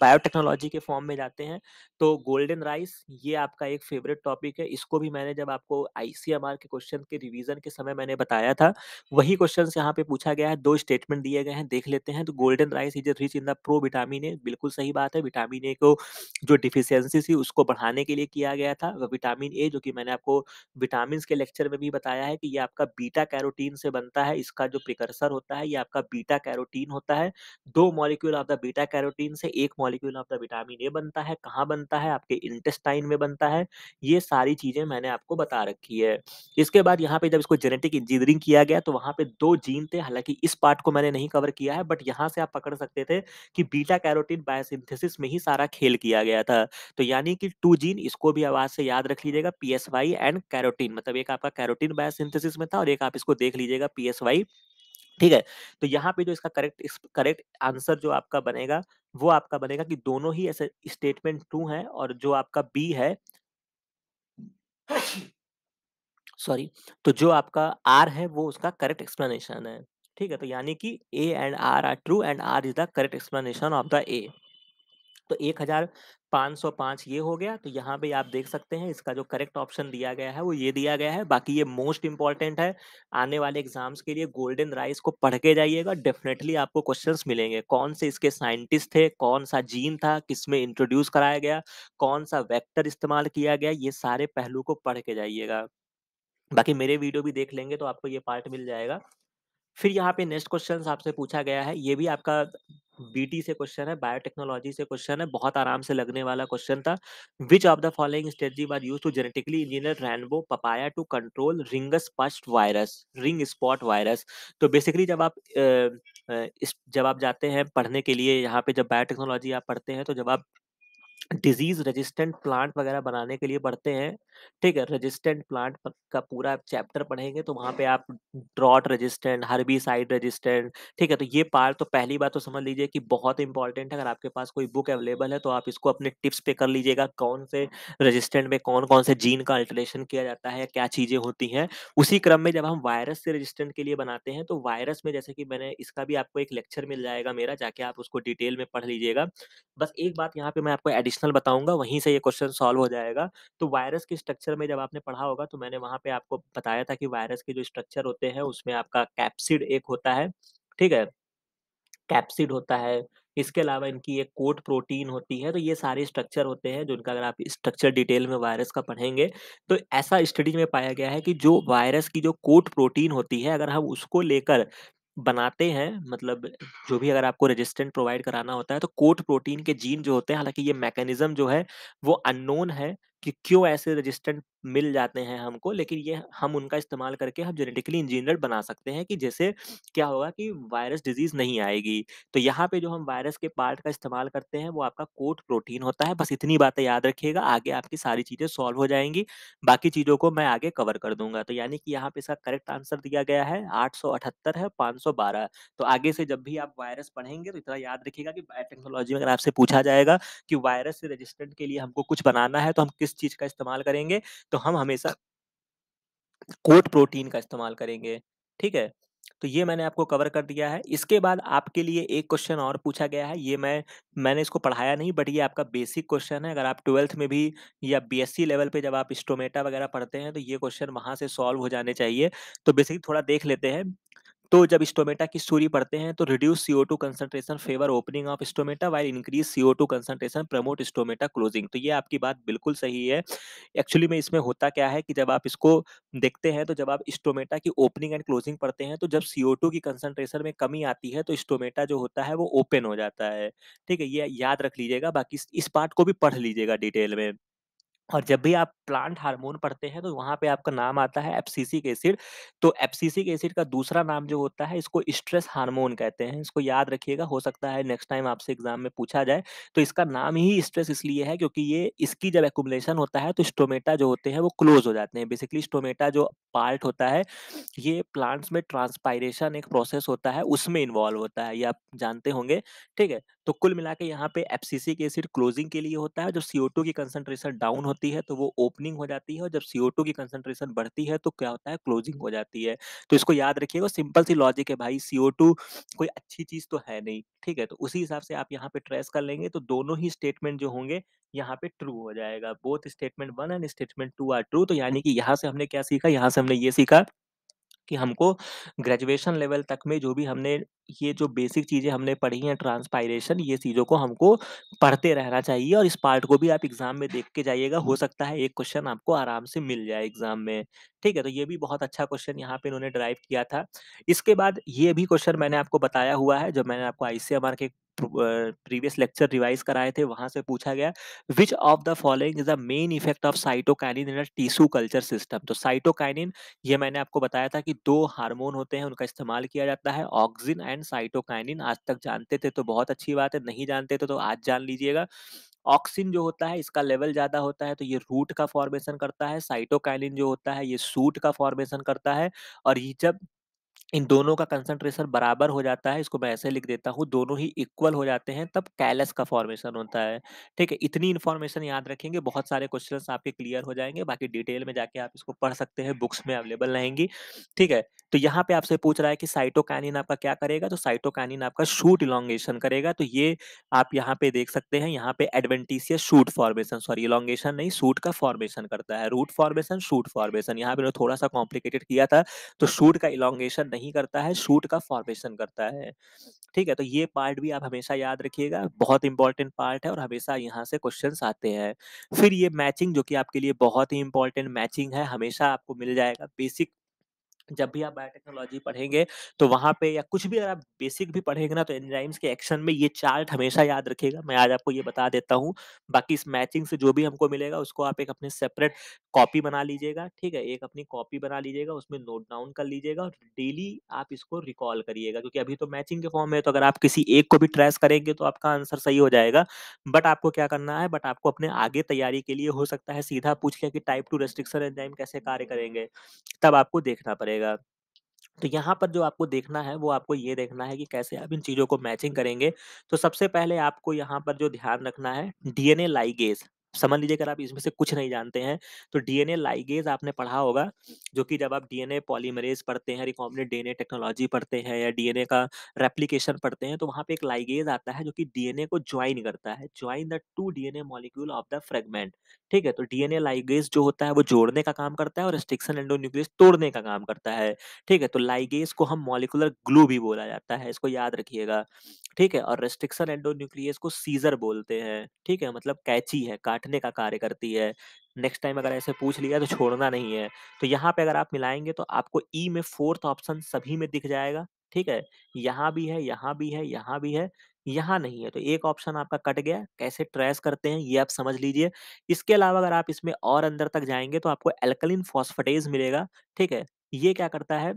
बायोटेक्नोलॉजी के फॉर्म में जाते हैं तो गोल्डन राइस ये आपका एक फेवरेट टॉपिक है इसको भी मैंने जब आपको आईसीएमआर के क्वेश्चन के रिवीजन के समय मैंने बताया था वही क्वेश्चन यहाँ पे पूछा गया है दो स्टेटमेंट दिए गए हैं देख लेते हैं तो golden rice is rich in the provitamin A बिल्कुल सही बात है विटामिन ए को जो डिफिशियंसी थी उसको बढ़ाने के लिए किया गया था विटामिन ए जो कि मैंने आपको विटामिन के लेक्चर में भी बताया है कि ये आपका बीटा कैरोटीन से बनता है इसका जो प्रिकर्सर होता है ये आपका बीटा कैरोटीन होता है दो molecule of the beta carotene से एक molecule of the vitamin A बनता है कहाँ बनता है आपके इंटेस्टाइन में बनता है ये सारी चीजें मैंने आपको बता रखी है इसके बाद यहाँ पे जब इसको जेनेटिक इंजीनियरिंग किया गया तो वहां पे दो जीन थे हालांकि इस पार्ट को मैंने नहीं कवर किया है बट यहाँ से आप पकड़ सकते थे कि बीटा कैरोटीन बायोसिंथेसिस में ही सारा खेल किया गया था तो यानी कि टू जीन इसको भी आवाज से याद रख लीजिएगा पी एंड कैरोटीन मतलब एक आपका कैरोटीन बायोसिंथेसिस में था और एक आप इसको देख लीजिएगा पी ठीक है तो यहाँ पे जो इसका करेक्ट करेक्ट आंसर जो आपका बनेगा वो आपका बनेगा कि दोनों ही ऐसे स्टेटमेंट ट्रू हैं और जो आपका बी है सॉरी तो जो आपका आर है वो उसका करेक्ट एक्सप्लेनेशन है ठीक है तो यानी कि A and R are true and R is the correct explanation of the A तो एक हजार पाँच सौ पाँच ये हो गया तो यहाँ पे आप देख सकते हैं इसका जो करेक्ट ऑप्शन दिया गया है वो ये दिया गया है बाकी ये मोस्ट इंपॉर्टेंट है आने वाले एग्जाम्स के लिए गोल्डन राइस को पढ़ के जाइएगा डेफिनेटली आपको क्वेश्चंस मिलेंगे कौन से इसके साइंटिस्ट थे कौन सा जीन था किसमें इंट्रोड्यूस कराया गया कौन सा वैक्टर इस्तेमाल किया गया ये सारे पहलू को पढ़ के जाइएगा बाकी मेरे वीडियो भी देख लेंगे तो आपको ये पार्ट मिल जाएगा फिर यहाँ पे नेक्स्ट क्वेश्चन आपसे पूछा गया है ये भी आपका बीटी से क्वेश्चन है बायोटेक्नोलॉजी से क्वेश्चन है बहुत आराम से लगने वाला क्वेश्चन था which of the following strategy was use to genetically engineer rainbow papaya to control ring spot virus ring spot virus तो बेसिकली जब आप जब आप जाते हैं पढ़ने के लिए यहाँ पे जब बायोटेक्नोलॉजी आप पढ़ते हैं तो जब आप डिजीज रेजिस्टेंट प्लांट वगैरह बनाने के लिए पढ़ते हैं ठीक है रेजिस्टेंट प्लांट का पूरा चैप्टर पढ़ेंगे तो वहाँ पे आप drought resistant herbicide resistant ठीक है तो ये पार्ट तो पहली बात तो समझ लीजिए कि बहुत इंपॉर्टेंट है अगर आपके पास कोई बुक अवेलेबल है तो आप इसको अपने टिप्स पे कर लीजिएगा कौन से रजिस्टेंट में कौन कौन से जीन का अल्ट्रेशन किया जाता है क्या चीज़ें होती हैं उसी क्रम में जब हम वायरस से रजिस्टेंट के लिए बनाते हैं तो वायरस में जैसे कि मैंने इसका भी आपको एक लेक्चर मिल जाएगा मेरा जाके आप उसको डिटेल में पढ़ लीजिएगा बस एक बात यहाँ पे मैं आपको एडिशन एडिशनल बताऊंगा वहीं से ये क्वेश्चन सॉल्व हो जाएगा तो वायरस के स्ट्रक्चर में जब आपने पढ़ा होगा तो मैंने वहां पे आपको बताया था कि वायरस के जो स्ट्रक्चर होते हैं उसमें आपका कैप्सिड एक होता है ठीक है कैप्सिड होता है इसके अलावा इनकी एक कोट प्रोटीन होती है तो ये सारे स्ट्रक्चर होते हैं जिनका अगर आप स्ट्रक्चर डिटेल में वायरस का पढ़ेंगे तो ऐसा स्टडी में पाया गया है कि जो वायरस की जो कोट प्रोटीन होती है अगर हम उसको लेकर बनाते हैं मतलब जो भी अगर आपको रेजिस्टेंट प्रोवाइड कराना होता है तो कोट प्रोटीन के जीन जो होते हैं हालांकि ये मैकेनिज्म जो है वो अननोन है कि क्यों ऐसे रेजिस्टेंट मिल जाते हैं हमको लेकिन ये हम उनका इस्तेमाल करके हम जेनेटिकली इंजीनियर बना सकते हैं कि जैसे क्या होगा कि वायरस डिजीज नहीं आएगी तो यहाँ पे जो हम वायरस के पार्ट का इस्तेमाल करते हैं वो आपका कोट प्रोटीन होता है बस इतनी बातें याद रखिएगा आगे आपकी सारी चीज़ें सॉल्व हो जाएंगी बाकी चीज़ों को मैं आगे कवर कर दूंगा तो यानी कि यहाँ पे इसका करेक्ट आंसर दिया गया है आठ है पाँच तो आगे से जब भी आप वायरस पढ़ेंगे तो इतना याद रखिएगा कि बायोटेक्नोलॉजी में अगर आपसे पूछा जाएगा कि वायरस से रजिस्टेंट के लिए हमको कुछ बनाना है तो हम किस चीज़ का इस्तेमाल करेंगे तो तो हम हमेशा कोट प्रोटीन का इस्तेमाल करेंगे ठीक है तो ये मैंने आपको कवर कर दिया है इसके बाद आपके लिए एक क्वेश्चन और पूछा गया है ये मैं मैंने इसको पढ़ाया नहीं बट ये आपका बेसिक क्वेश्चन है अगर आप ट्वेल्थ में भी या बीएससी लेवल पे जब आप स्टोमेटा वगैरह पढ़ते हैं तो ये क्वेश्चन वहाँ से सॉल्व हो जाने चाहिए तो बेसिकली थोड़ा देख लेते हैं तो जब स्टोमेटा की स्टोरी पढ़ते हैं तो reduce CO two concentration favour opening of stomata while increase CO two concentration promote stomata closing तो ये आपकी बात बिल्कुल सही है एक्चुअली में इसमें होता क्या है कि जब आप इसको देखते हैं तो जब आप स्टोमेटा की ओपनिंग एंड क्लोजिंग पढ़ते हैं तो जब सीओ टू की कंसनट्रेशन में कमी आती है तो स्टोमेटा जो होता है वो ओपन हो जाता है ठीक है ये याद रख लीजिएगा बाकी इस पार्ट को भी पढ़ लीजिएगा डिटेल में और जब भी आप प्लांट हार्मोन पढ़ते हैं तो वहाँ पे आपका नाम आता है एब्सिसिक एसिड तो एब्सिसिक एसिड का दूसरा नाम जो होता है इसको स्ट्रेस हार्मोन कहते हैं इसको याद रखिएगा हो सकता है नेक्स्ट टाइम आपसे एग्जाम में पूछा जाए तो इसका नाम ही स्ट्रेस इसलिए है क्योंकि ये इसकी जब एकुमलेशन होता है तो स्टोमेटा जो होते हैं वो क्लोज हो जाते हैं बेसिकली स्टोमेटा जो पार्ट होता है ये प्लांट्स में ट्रांसपायरेशन एक प्रोसेस होता है उसमें इन्वॉल्व होता है ये आप जानते होंगे ठीक है तो कुल मिला के यहाँ पे एप्सिसिक एसिड क्लोजिंग के लिए होता है जो सीओ की कंसेंट्रेशन डाउन होती है तो वो ओपनिंग हो जाती है और जब CO2 की कंसंट्रेशन बढ़ती है तो क्या होता है क्लोजिंग हो जाती है तो इसको याद रखिएगा सिंपल सी लॉजिक है भाई CO2 कोई अच्छी चीज तो है नहीं ठीक है तो उसी हिसाब से आप यहाँ पे ट्रेस कर लेंगे तो दोनों ही स्टेटमेंट जो होंगे यहाँ पे ट्रू हो जाएगा both statement one and statement two are true तो यानी कि यहाँ से हमने क्या सीखा यहाँ से हमने ये सीखा कि हमको ग्रेजुएशन लेवल तक में जो भी हमने ये जो बेसिक चीज़ें हमने पढ़ी हैं ट्रांसपायरेशन ये चीज़ों को हमको पढ़ते रहना चाहिए और इस पार्ट को भी आप एग्ज़ाम में देख के जाइएगा हो सकता है एक क्वेश्चन आपको आराम से मिल जाए एग्ज़ाम में ठीक है तो ये भी बहुत अच्छा क्वेश्चन यहाँ पे इन्होंने ड्राइव किया था इसके बाद ये भी क्वेश्चन मैंने आपको बताया हुआ है जब मैंने आपको आई के प्रीवियस लेक्चर रिवाइज कराए थे वहां से पूछा गया which of the following is the main effect of cytokinin in tissue culture system तो साइटोकाइनिन ये मैंने आपको बताया था कि दो हार्मोन होते हैं उनका इस्तेमाल किया जाता है ऑक्सिन एंड साइटोकाइनिन आज तक जानते थे तो बहुत अच्छी बात है नहीं जानते थे तो आज जान लीजिएगा ऑक्सिन जो होता है इसका लेवल ज़्यादा होता है तो ये रूट का फॉर्मेशन करता है साइटोकाइनिन जो होता है ये सूट का फॉर्मेशन करता है और ये जब इन दोनों का कंसंट्रेशन बराबर हो जाता है इसको मैं ऐसे लिख देता हूँ दोनों ही इक्वल हो जाते हैं तब कैलस का फॉर्मेशन होता है ठीक है इतनी इन्फॉर्मेशन याद रखेंगे बहुत सारे क्वेश्चन आपके क्लियर हो जाएंगे बाकी डिटेल में जाके आप इसको पढ़ सकते हैं बुक्स में अवेलेबल रहेंगी ठीक है तो यहाँ पे आपसे पूछ रहा है कि साइटोकैनिन आपका क्या करेगा तो साइटोकैनिन आपका शूट इलांगेशन करेगा तो ये आप यहाँ पे देख सकते हैं यहाँ पे adventitious shoot formation sorry elongation नहीं शूट का फॉर्मेशन करता है रूट फॉर्मेशन शूट फॉर्मेशन यहाँ पे थोड़ा सा कॉम्प्लिकेटेड किया था तो शूट का इलोंगेशन नहीं करता है शूट का फॉर्मेशन करता है ठीक है तो ये पार्ट भी आप हमेशा याद रखिएगा बहुत इंपॉर्टेंट पार्ट है और हमेशा यहाँ से क्वेश्चन आते हैं फिर ये मैचिंग जो कि आपके लिए बहुत ही इंपॉर्टेंट मैचिंग है हमेशा आपको मिल जाएगा बेसिक जब भी आप बायोटेक्नोलॉजी पढ़ेंगे तो वहाँ पे या कुछ भी अगर आप बेसिक भी पढ़ेंगे ना तो एंजाइम्स के एक्शन में ये चार्ट हमेशा याद रखिएगा मैं आज आपको ये बता देता हूँ बाकी इस मैचिंग से जो भी हमको मिलेगा उसको आप एक अपने सेपरेट कॉपी बना लीजिएगा ठीक है एक अपनी कॉपी बना लीजिएगा उसमें नोट डाउन कर लीजिएगा और डेली आप इसको रिकॉल करिएगा क्योंकि अभी तो मैचिंग के फॉर्म है तो अगर आप किसी एक को भी ट्रेस करेंगे तो आपका आंसर सही हो जाएगा बट आपको क्या करना है बट आपको अपने आगे तैयारी के लिए हो सकता है सीधा पूछ लिया कि टाइप टू रेस्ट्रिक्शन एंजाइम कैसे कार्य करेंगे तब आपको देखना पड़ेगा तो यहाँ पर जो आपको देखना है वो आपको ये देखना है कि कैसे आप इन चीज़ों को मैचिंग करेंगे तो सबसे पहले आपको यहाँ पर जो ध्यान रखना है डीएनए लाइगेज समझ लीजिए अगर आप इसमें से कुछ नहीं जानते हैं तो डीएनए लाइगेज आपने पढ़ा होगा जो कि जब आप डीएनए पॉलीमरेज पढ़ते हैं रिकॉम्बिनेंट डीएनए टेक्नोलॉजी पढ़ते हैं या डीएनए का रेप्लीकेशन पढ़ते हैं तो वहाँ पे एक लाइगेज आता है जो कि डीएनए को ज्वाइन करता है join the two DNA molecule of the fragment ठीक है तो डीएनए लाइगेज जो होता है वो जोड़ने का काम करता है और रिस्ट्रिक्शन एंडोन्यूक्लियस तोड़ने का काम करता है ठीक है तो लाइगेज को हम मॉलिकुलर ग्लू भी बोला जाता है इसको याद रखिएगा ठीक है और रेस्ट्रिक्शन एंडोन्यूक्लियस को सीजर बोलते हैं ठीक है मतलब कैची है काट बांटने का कार्य करती है नेक्स्ट टाइम अगर ऐसे पूछ लिया तो छोड़ना नहीं है तो यहाँ पे अगर आप मिलाएंगे तो आपको ई e में फोर्थ ऑप्शन सभी में दिख जाएगा ठीक है यहाँ भी है यहाँ भी है यहाँ भी है यहाँ नहीं है तो एक ऑप्शन आपका कट गया कैसे ट्रेस करते हैं ये आप समझ लीजिए इसके अलावा अगर आप इसमें और अंदर तक जाएंगे तो आपको एल्कलिन फॉस्फेटेज मिलेगा ठीक है ये क्या करता है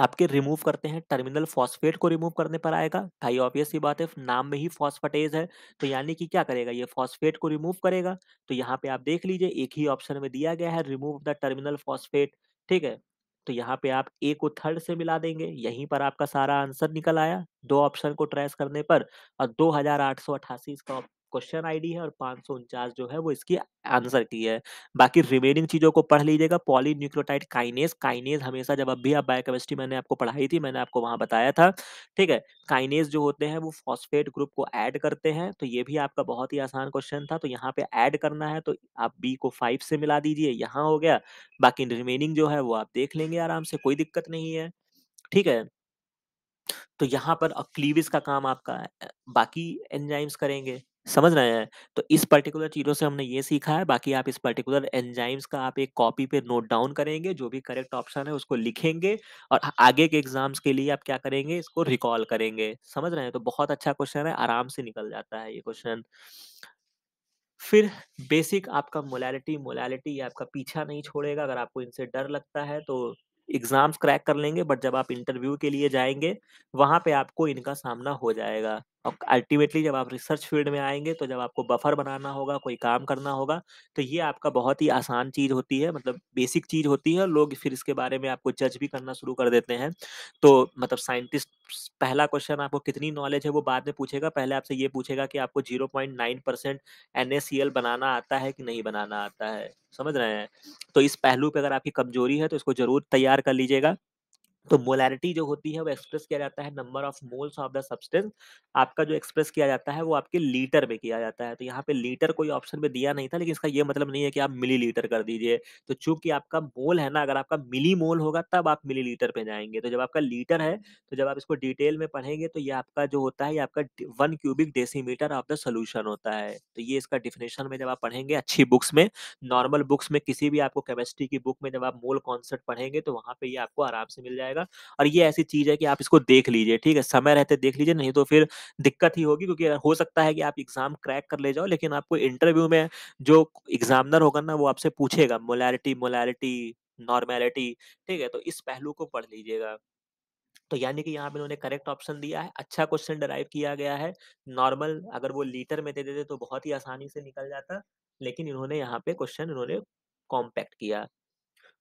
आपके रिमूव करते हैं टर्मिनल फॉस्फेट को रिमूव करने पर आएगा भाई ऑब्वियस ही बात है नाम में ही फॉस्फेटेज है तो यानी कि क्या करेगा ये फॉस्फेट को रिमूव करेगा तो यहाँ पे आप देख लीजिए एक ही ऑप्शन में दिया गया है रिमूव द टर्मिनल फॉस्फेट ठीक है तो यहाँ पे आप ए को थर्ड से मिला देंगे यहीं पर आपका सारा आंसर निकल आया दो ऑप्शन को ट्रेस करने पर और दो हजार आठ सौ अट्ठासी इसका क्वेश्चन आईडी है और पाँच जो है वो इसकी आंसर की है बाकी रिमेनिंग चीज़ों को पढ़ लीजिएगा पॉली पॉलीन्यूक्लियोटाइड काइनेस काइनेस हमेशा जब अब भी आप बायोकेमिस्ट्री मैंने आपको पढ़ाई थी मैंने आपको वहाँ बताया था ठीक है काइनेस जो होते हैं वो फॉस्फेट ग्रुप को ऐड करते हैं तो ये भी आपका बहुत ही आसान क्वेश्चन था तो यहाँ पे ऐड करना है तो आप बी को फाइव से मिला दीजिए यहाँ हो गया बाकी रिमेनिंग जो है वो आप देख लेंगे आराम से कोई दिक्कत नहीं है ठीक है तो यहाँ पर क्लीविज का काम आपका है बाकी एंजाइम्स करेंगे समझ रहे हैं? तो इस पर्टिकुलर चीज़ों से हमने ये सीखा है, बाकी आप इस पर्टिकुलर एंजाइम्स का आप एक कॉपी पे नोट डाउन करेंगे, जो भी करेक्ट ऑप्शन है उसको लिखेंगे और आगे के एग्ज़ाम्स के लिए आप क्या करेंगे, इसको रिकॉल करेंगे, समझ रहे हैं? तो बहुत अच्छा क्वेश्चन है, आराम से निकल जाता है ये क्वेश्चन। फिर बेसिक आपका मोलैलिटी मोलैलिटी आपका पीछा नहीं छोड़ेगा, अगर आपको इनसे डर लगता है तो एग्ज़ाम्स क्रैक कर लेंगे, बट जब आप इंटरव्यू के लिए जाएंगे वहां पे आपको इनका सामना हो जाएगा। और अल्टीमेटली जब आप रिसर्च फील्ड में आएंगे तो जब आपको बफर बनाना होगा, कोई काम करना होगा, तो ये आपका बहुत ही आसान चीज़ होती है मतलब बेसिक चीज़ होती है और लोग फिर इसके बारे में आपको जज भी करना शुरू कर देते हैं। तो मतलब साइंटिस्ट पहला क्वेश्चन आपको कितनी नॉलेज है वो बाद में पूछेगा, पहले आपसे ये पूछेगा कि आपको सी एल बनाना आता है कि नहीं बनाना आता है, समझ रहे हैं? तो इस पहलू पर अगर आपकी कमज़ोरी है तो इसको ज़रूर तैयार कर लीजिएगा। तो मोलैरिटी जो होती है वो एक्सप्रेस किया जाता है number of moles of the substance आपका जो एक्सप्रेस किया जाता है वो आपके लीटर में किया जाता है तो यहाँ पे लीटर कोई ऑप्शन में दिया नहीं था लेकिन इसका ये मतलब नहीं है कि आप मिली लीटर कर दीजिए तो चूंकि आपका मोल है ना अगर आपका मिली मोल होगा तब आप मिली लीटर पे जाएंगे तो जब आपका लीटर है तो जब आप इसको डिटेल में पढ़ेंगे तो ये आपका जो होता है ये आपका one cubic decimetre of the solution होता है तो ये इसका डिफिनेशन में जब आप पढ़ेंगे अच्छी बुक्स में नॉर्मल बुक्स में किसी भी आपको केमिस्ट्री की बुक में जब आप मोल कॉन्सेप्ट पढ़ेंगे तो वहाँ पे ये आपको आराम से मिल जाएगा जाएगा और ये ऐसी चीज है कि आप इसको देख लीजिए ठीक है समय रहते देख लीजिए नहीं तो फिर दिक्कत ही होगी क्योंकि हो सकता है कि आप एग्जाम क्रैक कर ले जाओ लेकिन आपको इंटरव्यू में जो एग्जामिनर होगा ना वो आपसे पूछेगा मोलैरिटी मोलैरिटी नॉर्मैलिटी ठीक है तो इस पहलू को पढ़ लीजिएगा तो यानी कि यहाँ पे उन्होंने करेक्ट ऑप्शन दिया है अच्छा क्वेश्चन डराइव किया गया है नॉर्मल अगर वो लीटर में दे देते तो बहुत ही आसानी से निकल जाता लेकिन इन्होंने यहाँ पे क्वेश्चन इन्होंने कॉम्पैक्ट किया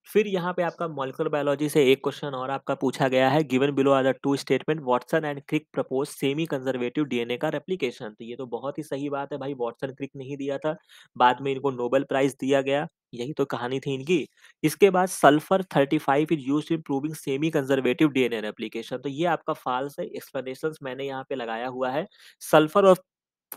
फिर यहाँ पे आपका मॉलिकुलर बायोलॉजी से एक क्वेश्चन और आपका पूछा गया है given below are the two statement Watson and Crick propose semi conservative DNA का रेप्लीकेशन तो ये तो बहुत ही सही बात है भाई वॉटसन क्रिक नहीं दिया था बाद में इनको नोबेल प्राइज दिया गया यही तो कहानी थी इनकी इसके बाद sulphur thirty five is use in proving semi conservative DNA replication तो ये आपका फॉल्स है एक्सप्लेनेशन मैंने यहाँ पे लगाया हुआ है सल्फर और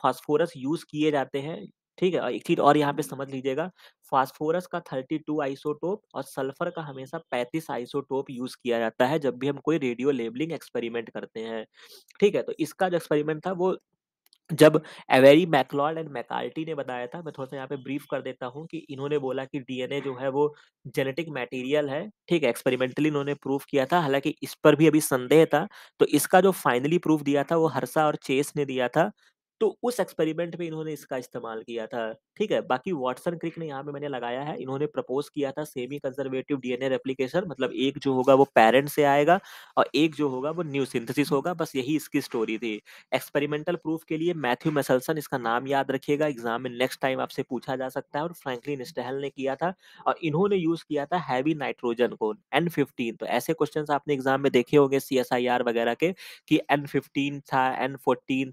फास्फोरस यूज किए जाते हैं ठीक है और एक चीज और यहाँ पे समझ लीजिएगा फास्फोरस का 32 आइसोटोप और सल्फर का हमेशा 35 आइसोटोप यूज किया जाता है जब भी हम कोई रेडियो लेबलिंग एक्सपेरिमेंट करते हैं ठीक है तो इसका जो एक्सपेरिमेंट था वो जब एवेरी मैकलॉड एंड मैकाल्टी ने बताया था मैं थोड़ा सा यहाँ पे ब्रीफ कर देता हूँ कि इन्होंने बोला कि डीएनए जो है वो जेनेटिक मटेरियल है ठीक है एक्सपेरिमेंटली इन्होंने प्रूफ किया था हालांकि इस पर भी अभी संदेह था तो इसका जो फाइनली प्रूफ दिया था वो हर्षा और चेस ने दिया था तो उस एक्सपेरिमेंट में इन्होंने इसका इस्तेमाल किया था ठीक है बाकी वाटसन क्रिक ने यहाँ पे मैंने लगाया है इन्होंने प्रपोज किया था सेमी कंजर्वेटिव डीएनए रेप्लीकेशन मतलब एक जो होगा वो पेरेंट से आएगा और एक जो होगा वो न्यू सिंथेसिस होगा बस यही इसकी स्टोरी थी एक्सपेरिमेंटल प्रूफ के लिए मैथ्यू मेसलसन इसका नाम याद रखिएगा एग्जाम में नेक्स्ट टाइम आपसे पूछा जा सकता है और फ्रेंकलिन स्टहल ने किया था और इन्होंने यूज किया था हैवी नाइट्रोजन को एन तो ऐसे क्वेश्चन आपने एग्जाम में देखे होंगे सी वगैरह के कि एन था एन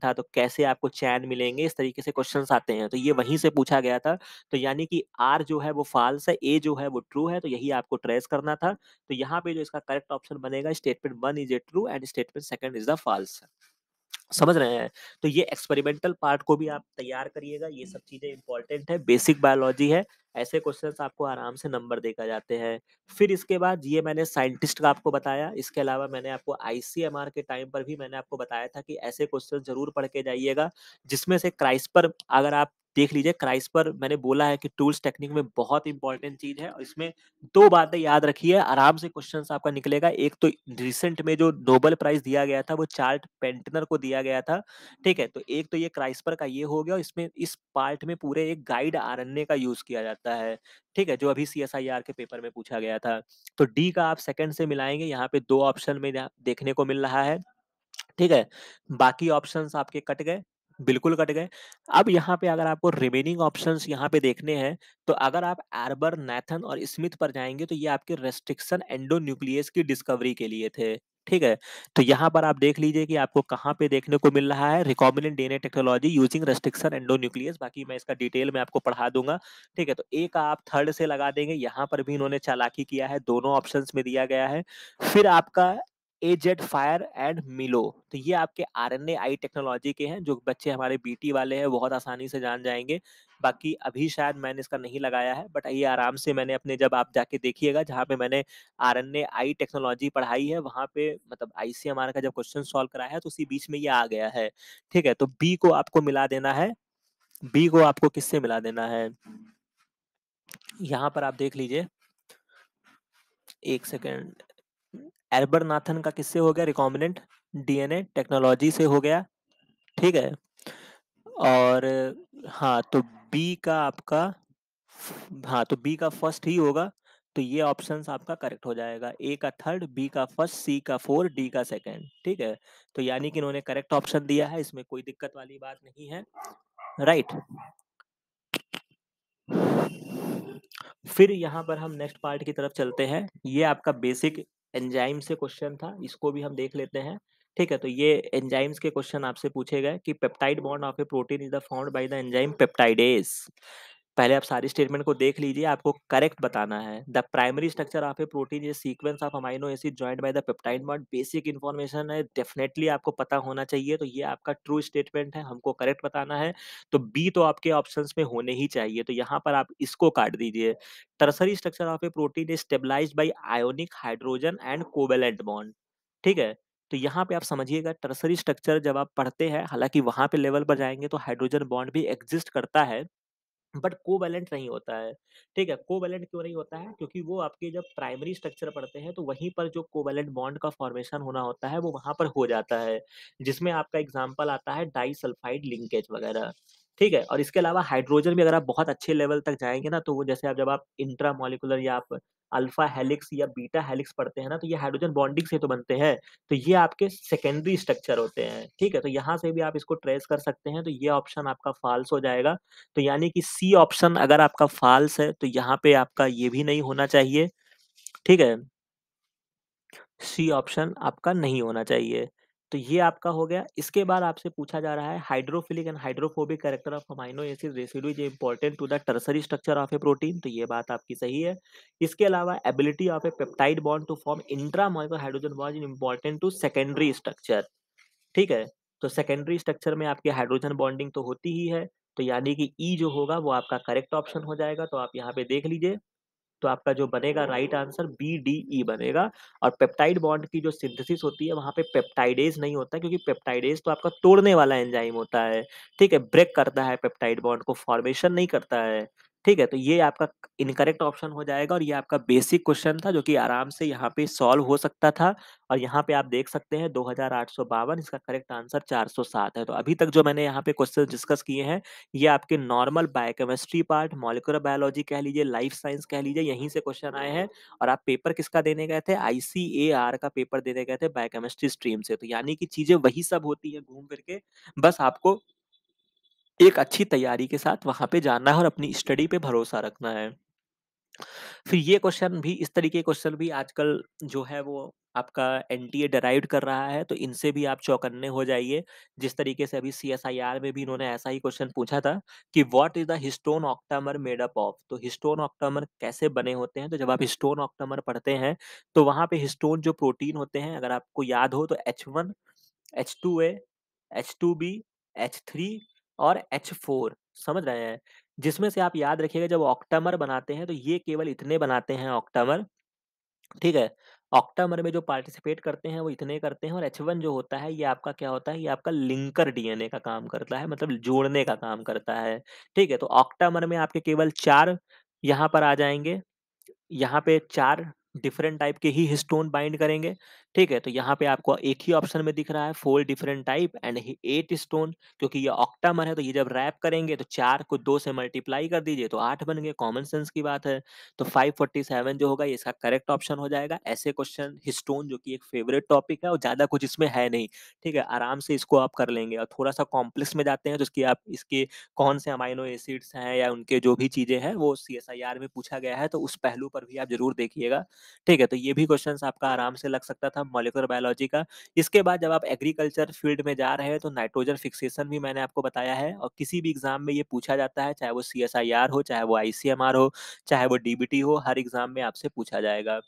था तो कैसे आपको चैन मिलेंगे इस तरीके से क्वेश्चन आते हैं तो ये वहीं से पूछा गया था तो यानी कि आर जो है वो फॉल्स है ए जो है वो ट्रू है तो यही आपको ट्रेस करना था तो यहाँ पे जो इसका करेक्ट ऑप्शन बनेगा statement one is a true and statement second is the false समझ रहे हैं तो ये एक्सपेरिमेंटल पार्ट को भी आप तैयार करिएगा ये सब चीज़ें इंपॉर्टेंट है बेसिक बायोलॉजी है ऐसे क्वेश्चंस आपको आराम से नंबर देकर जाते हैं फिर इसके बाद ये मैंने साइंटिस्ट का आपको बताया इसके अलावा मैंने आपको आईसीएमआर के टाइम पर भी मैंने आपको बताया था कि ऐसे क्वेश्चन जरूर पढ़ के जाइएगा जिसमें से क्राइस्पर अगर आप देख लीजिए क्राइस पर मैंने बोला है कि टूल्स टेक्निक में बहुत इंपॉर्टेंट चीज है और इसमें दो बातें याद रखिए आराम से क्वेश्चन आपका निकलेगा एक तो रिसेंट में जो नोबल प्राइज दिया गया था वो चार्ट पेंटनर को दिया गया था ठीक है तो एक तो ये क्राइसपर का ये हो गया और इसमें इस पार्ट में पूरे एक गाइड आर का यूज किया जाता है ठीक है जो अभी सी एस आई आर के पेपर में पूछा गया था तो डी का आप सेकंड से मिलाएंगे यहाँ पे दो ऑप्शन में देखने को मिल रहा है ठीक है बाकी ऑप्शंस आपके कट गए बिल्कुल कट गए अब यहाँ पे अगर आपको रिमेनिंग ऑप्शन यहाँ पे देखने हैं तो अगर आप एर्बर नैथन और स्मिथ पर जाएंगे तो ये आपके रेस्ट्रिक्शन एंडोन्यूक्लियस की डिस्कवरी के लिए थे ठीक है तो यहाँ पर आप देख लीजिए कि आपको कहाँ पे देखने को मिल रहा है recombinant DNA technology using restriction endonuclease बाकी मैं इसका डिटेल में आपको पढ़ा दूंगा ठीक है तो एक आप थर्ड से लगा देंगे यहाँ पर भी इन्होंने चालाकी किया है दोनों ऑप्शन में दिया गया है फिर आपका एजेड फायर एंड मिलो तो ये आपके आर एन आई टेक्नोलॉजी के हैं जो बच्चे हमारे बीटी वाले हैं बहुत आसानी से जान जाएंगे बाकी अभी शायद मैंने इसका नहीं लगाया है बट ये आराम से मैंने अपने जब आप जाके देखिएगा जहाँ पे मैंने आर एन आई टेक्नोलॉजी पढ़ाई है वहाँ पे मतलब आई सी का जब क्वेश्चन सॉल्व कराया है तो उसी बीच में ये आ गया है ठीक है तो बी को आपको मिला देना है बी को आपको किससे मिला देना है यहाँ पर आप देख लीजिए एक सेकेंड एल्बर नाथन का किससे हो गया रिकॉम्बिनेंट डीएनए टेक्नोलॉजी से हो गया ठीक है और हाँ तो बी का आपका हाँ तो बी का फर्स्ट ही होगा तो ये ऑप्शंस आपका करेक्ट हो जाएगा ए का थर्ड बी का फर्स्ट सी का फोर डी का सेकंड ठीक है तो यानी कि इन्होंने करेक्ट ऑप्शन दिया है इसमें कोई दिक्कत वाली बात नहीं है राइट फिर यहाँ पर हम नेक्स्ट पार्ट की तरफ चलते हैं ये आपका बेसिक एंजाइम से क्वेश्चन था इसको भी हम देख लेते हैं ठीक है तो ये एंजाइम्स के क्वेश्चन आपसे पूछे गए कि peptide bond of a protein is the found by the enzyme peptidase पहले आप सारी स्टेटमेंट को देख लीजिए, आपको करेक्ट बताना है। The primary structure of a protein ये sequence of amino acid joint by the peptide bond. Basic information है, डेफिनेटली आपको पता होना चाहिए। तो ये आपका ट्रू स्टेटमेंट है, हमको करेक्ट बताना है। तो बी तो आपके ऑप्शन में होने ही चाहिए, तो यहाँ पर आप इसको काट दीजिए। Tertiary structure of a protein is stabilize by ionic hydrogen and covalent bond. ठीक है? तो यहाँ पे आप समझिएगा टर्सरी स्ट्रक्चर जब आप पढ़ते हैं, हालांकि वहाँ पे लेवल पर जाएंगे तो हाइड्रोजन बॉन्ड भी एग्जिस्ट करता है। बट कोवैलेंट नहीं होता है, ठीक है? कोवैलेंट क्यों नहीं होता है? क्योंकि वो आपके जब प्राइमरी स्ट्रक्चर पढ़ते हैं, तो वहीं पर जो कोवेलेंट बॉन्ड का फ़ॉर्मेशन होना होता है, वो वहां पर हो जाता है, जिसमें आपका एग्ज़ाम्पल आता है डाई सल्फाइड लिंकेज वगैरह। ठीक है और इसके अलावा हाइड्रोजन भी अगर आप बहुत अच्छे लेवल तक जाएंगे ना तो वो जैसे आप जब आप इंट्रा मॉलिकुलर या आप अल्फा हेलिक्स या बीटा हेलिक्स पढ़ते हैं ना तो ये हाइड्रोजन बॉन्डिंग से तो बनते हैं तो ये आपके सेकेंडरी स्ट्रक्चर होते हैं ठीक है तो यहाँ से भी आप इसको ट्रेस कर सकते हैं तो ये ऑप्शन आपका फाल्स हो जाएगा तो यानी कि सी ऑप्शन अगर आपका फाल्स है तो यहाँ पे आपका ये भी नहीं होना चाहिए ठीक है सी ऑप्शन आपका नहीं होना चाहिए तो ये आपका हो गया इसके बाद आपसे पूछा जा रहा है hydrophilic and hydrophobic character of amino acid residues important to the tertiary structure of a protein तो ये बात आपकी सही है इसके अलावा ability of a peptide bond to form intramolecular hydrogen bond in important to secondary structure ठीक है तो सेकेंडरी स्ट्रक्चर में आपकी हाइड्रोजन बॉन्डिंग तो होती ही है तो यानी कि ई जो होगा वो आपका करेक्ट ऑप्शन हो जाएगा तो आप यहाँ पे देख लीजिए तो आपका जो बनेगा right answer B D E बनेगा और पेप्टाइड बॉन्ड की जो सिंथेसिस होती है वहां पे पेप्टाइडेज नहीं होता क्योंकि पेप्टाइडेज तो आपका तोड़ने वाला एंजाइम होता है ठीक है ब्रेक करता है पेप्टाइड बॉन्ड को फॉर्मेशन नहीं करता है ठीक है तो ये आपका इनकरेक्ट ऑप्शन हो जाएगा और ये आपका बेसिक क्वेश्चन था जो कि आराम से यहाँ पे सॉल्व हो सकता था और यहाँ पे आप देख सकते हैं दो इसका करेक्ट आंसर 407 है तो अभी तक जो मैंने यहाँ पे क्वेश्चन डिस्कस किए हैं ये आपके normal biochemistry part molecular biology कह लीजिए लाइफ साइंस कह लीजिए यहीं से क्वेश्चन आए हैं और आप पेपर किसका देने गए थे आई का पेपर देने गए थे बायोकेमिस्ट्री स्ट्रीम से तो यानी कि चीजें वही सब होती है घूम फिर के बस आपको एक अच्छी तैयारी के साथ वहां पे जाना है और अपनी स्टडी पे भरोसा रखना है फिर ये क्वेश्चन भी इस तरीके के क्वेश्चन भी आजकल जो है वो आपका एन टी ए डराइव कर रहा है तो इनसे भी आप चौकन्ने हो जाइए जिस तरीके से अभी सी एस आई आर में भी इन्होंने ऐसा ही क्वेश्चन पूछा था कि what is the histone octamer made up of तो हिस्टोन ऑक्टामर कैसे बने होते हैं तो जब आप हिस्टोन ऑक्टामर पढ़ते हैं तो वहाँ पे हिस्टोन जो प्रोटीन होते हैं अगर आपको याद हो तो H one H two A H two B H three और एच फोर समझ रहे हैं जिसमें से आप याद रखिएगा जब ऑक्टामर बनाते हैं तो ये केवल इतने बनाते हैं ऑक्टामर ठीक है ऑक्टामर में जो पार्टिसिपेट करते हैं वो इतने करते हैं और एच वन जो होता है ये आपका क्या होता है ये आपका लिंकर डीएनए का काम करता है मतलब जोड़ने का काम करता है ठीक है तो ऑक्टामर में आपके केवल चार यहाँ पर आ जाएंगे यहाँ पे चार डिफरेंट टाइप के ही हिस्टोन बाइंड करेंगे ठीक है तो यहाँ पे आपको एक ही ऑप्शन में दिख रहा है four different type and eight stone क्योंकि ये ऑक्टामर है तो ये जब रैप करेंगे तो चार को दो से मल्टीप्लाई कर दीजिए तो आठ बन गए कॉमन सेंस की बात है तो 547 जो होगा ये इसका करेक्ट ऑप्शन हो जाएगा ऐसे क्वेश्चन हिस्टोन जो कि एक फेवरेट टॉपिक है और ज़्यादा कुछ इसमें है नहीं ठीक है आराम से इसको आप कर लेंगे और थोड़ा सा कॉम्प्लेक्स में जाते हैं तो इसकी आप इसके कौन से अमाइनो एसिड्स हैं या उनके जो भी चीज़ें हैं वो सी में पूछा गया है तो उस पहलू पर भी आप जरूर देखिएगा ठीक है तो ये भी क्वेश्चन आपका आराम से लग सकता था था मोलिकुलर बायोलॉजी का इसके बाद जब आप एग्रीकल्चर फील्ड में जा रहे हैं तो नाइट्रोजन फिक्सेशन भी मैंने आपको बताया है और किसी भी एग्जाम में ये पूछा जाता है चाहे वो सी हो चाहे वो आई हो चाहे वो डी हो हर एग्जाम में आपसे पूछा जाएगा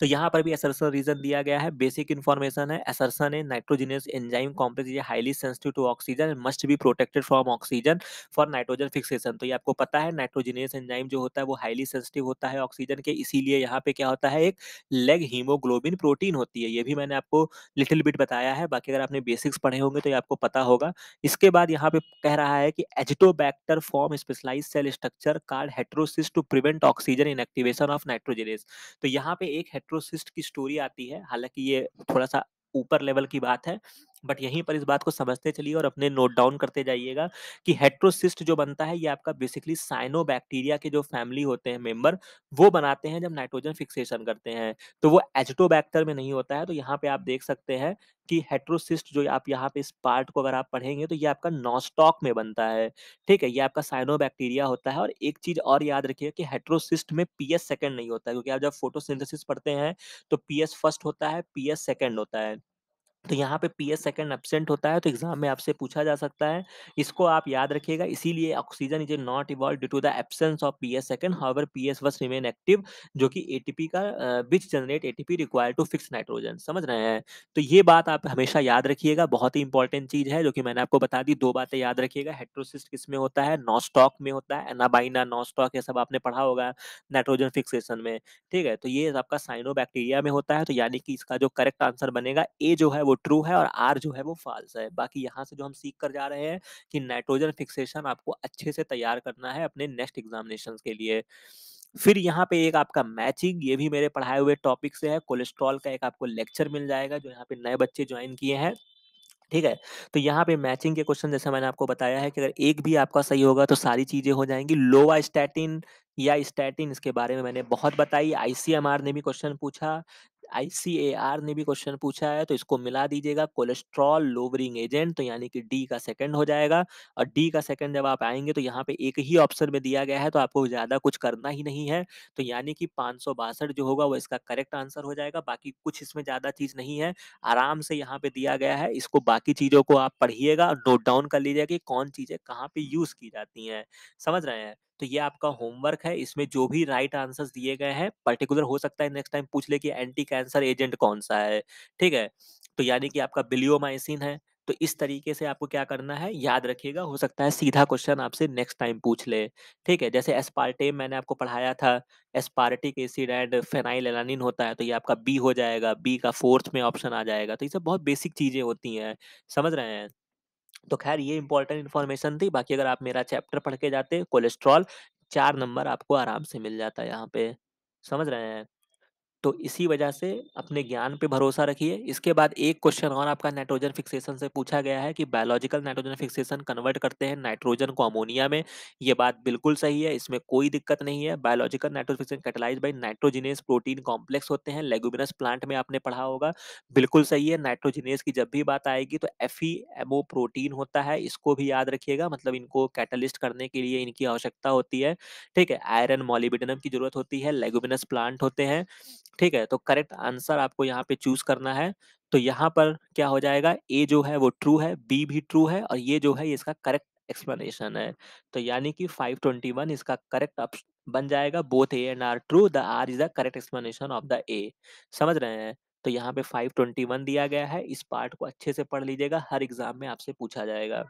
तो यहाँ पर भी एसरसन रीजन दिया गया है बेसिक इन्फॉर्मेशन है एसरसन है नाइट्रोजनस एंजाइम कॉम्प्लेक्स ये highly sensitive to oxygen must be protected from oxygen for nitrogen fixation तो ये आपको पता है नाइट्रोजनस एंजाइम जो होता है वो हाईली सेंसिटिव होता है ऑक्सीजन के इसीलिए यहाँ पे क्या होता है एक लेग हीमोग्लोबिन प्रोटीन होती है ये भी मैंने आपको लिटिल बिट बताया है बाकी अगर आपने बेसिक्स पढ़े होंगे तो ये आपको पता होगा इसके बाद यहाँ पे कह रहा है कि Azotobacter form specialize cell structure called heterocyst to prevent oxygen inactivation of nitrogenase तो यहाँ पे पे एक हेट्रोसिस्ट की स्टोरी आती है हालांकि ये थोड़ा सा ऊपर लेवल की बात है बट यहीं पर इस बात को समझते चलिए और अपने नोट डाउन करते जाइएगा कि हेट्रोसिस्ट जो बनता है ये आपका बेसिकली साइनोबैक्टीरिया के जो फैमिली होते हैं मेंबर वो बनाते हैं जब नाइट्रोजन फिक्सेशन करते हैं तो वो एजटोबैक्टर में नहीं होता है तो यहाँ पे आप देख सकते हैं कि हेट्रोसिस्ट जो आप यहाँ पे इस पार्ट को अगर आप पढ़ेंगे तो ये आपका नॉस्टॉक में बनता है ठीक है ये आपका साइनोबैक्टीरिया होता है और एक चीज और याद रखिए कि हेट्रोसिस्ट में पीएस सेकंड नहीं होता है क्योंकि आप जब फोटोसिंथेसिस पढ़ते हैं तो पीएस फर्स्ट होता है पीएस सेकंड होता है तो यहाँ पे पीएस सेकंड एबसेंट होता है तो एग्जाम में आपसे पूछा जा सकता है इसको आप याद रखिएगा इसीलिए oxygen is not evolve due to the absence of PS second P S was remain active जो कि एटीपी का which generate ATP require to fix nitrogen समझ रहे हैं तो ये बात आप हमेशा याद रखिएगा बहुत ही इंपॉर्टेंट चीज है जो कि मैंने आपको बता दी दो बातें याद रखिएगा हेट्रोसिस्ट किस में होता है नॉस्टॉक में होता है एनाबाइना नॉस्टॉक ये सब आपने पढ़ा होगा नाइट्रोजन फिक्सेशन में ठीक है तो ये आपका साइनो बैक्टीरिया में होता है तो यानी कि इसका जो करेक्ट आंसर बनेगा ए जो है वो ट्रू है और आर जो है वो फॉल्स है बाकी यहाँ से जो हम सीख कर जा रहे हैं कि नाइट्रोजन फिक्सेशन आपको अच्छे से तैयार करना है अपने नेक्स्ट एग्जामिनेशन के लिए फिर यहाँ पे एक आपका मैचिंग ये भी मेरे पढ़ाए हुए टॉपिक से है कोलेस्ट्रॉल का एक आपको लेक्चर मिल जाएगा जो यहाँ पे नए बच्चे ज्वाइन किए हैं ठीक है तो यहाँ पे मैचिंग के क्वेश्चन जैसे मैंने आपको बताया है कि अगर एक भी आपका सही होगा तो सारी चीजें हो जाएंगी लोवा स्टैटिन या स्टैटिन इसके बारे में मैंने बहुत बताई आईसीएमआर ने भी क्वेश्चन पूछा आई ने भी क्वेश्चन पूछा है तो इसको मिला दीजिएगा कोलेस्ट्रॉल लोवरिंग एजेंट तो यानी कि डी का सेकंड हो जाएगा और डी का सेकंड जब आप आएंगे तो यहाँ पे एक ही ऑप्शन में दिया गया है तो आपको ज़्यादा कुछ करना ही नहीं है तो यानी कि पाँच जो होगा वो इसका करेक्ट आंसर हो जाएगा बाकी कुछ इसमें ज़्यादा चीज़ नहीं है आराम से यहाँ पे दिया गया है इसको बाकी चीज़ों को आप पढ़िएगा और नोट डाउन कर लीजिएगा कि कौन चीज़ें कहाँ पर यूज़ की जाती हैं समझ रहे हैं तो ये आपका होमवर्क है इसमें जो भी राइट आंसर्स दिए गए हैं पर्टिकुलर हो सकता है नेक्स्ट टाइम पूछ ले कि एंटी कैंसर एजेंट कौन सा है ठीक है तो यानी कि आपका बिलियोमाइसिन है तो इस तरीके से आपको क्या करना है याद रखिएगा हो सकता है सीधा क्वेश्चन आपसे नेक्स्ट टाइम पूछ ले ठीक है जैसे एस्पार्टेम मैंने आपको पढ़ाया था aspartic acid and phenylalanine होता है तो ये आपका बी हो जाएगा बी का फोर्थ में ऑप्शन आ जाएगा तो ये सब बहुत बेसिक चीज़ें होती हैं समझ रहे हैं तो खैर ये इंपॉर्टेंट इन्फॉर्मेशन थी बाकी अगर आप मेरा चैप्टर पढ़ के जाते कोलेस्ट्रॉल चार नंबर आपको आराम से मिल जाता है यहाँ पे समझ रहे हैं तो इसी वजह से अपने ज्ञान पे भरोसा रखिए इसके बाद एक क्वेश्चन और आपका नाइट्रोजन फिक्सेशन से पूछा गया है कि बायोलॉजिकल नाइट्रोजन फिक्सेशन कन्वर्ट करते हैं नाइट्रोजन को अमोनिया में ये बात बिल्कुल सही है इसमें कोई दिक्कत नहीं है biological nitrogen fixation catalyse by nitrogenase protein complex होते हैं लेगुबिनस प्लांट में आपने पढ़ा होगा बिल्कुल सही है नाइट्रोजिनेस की जब भी बात आएगी तो एफ e प्रोटीन होता है इसको भी याद रखिएगा मतलब इनको कैटलिस्ट करने के लिए इनकी आवश्यकता होती है ठीक है आयरन मॉलिबिडनम की जरूरत होती है लेगुबिनस प्लांट होते हैं ठीक है तो करेक्ट आंसर आपको यहाँ पे चूज करना है तो यहाँ पर क्या हो जाएगा ए जो है वो ट्रू है बी भी ट्रू है और ये जो है इसका करेक्ट एक्सप्लेनेशन है तो यानी कि 521 इसका करेक्ट ऑप्शन बन जाएगा both A and R true the R is the correct explanation of the A समझ रहे हैं तो यहाँ पे 521 दिया गया है इस पार्ट को अच्छे से पढ़ लीजिएगा हर एग्जाम में आपसे पूछा जाएगा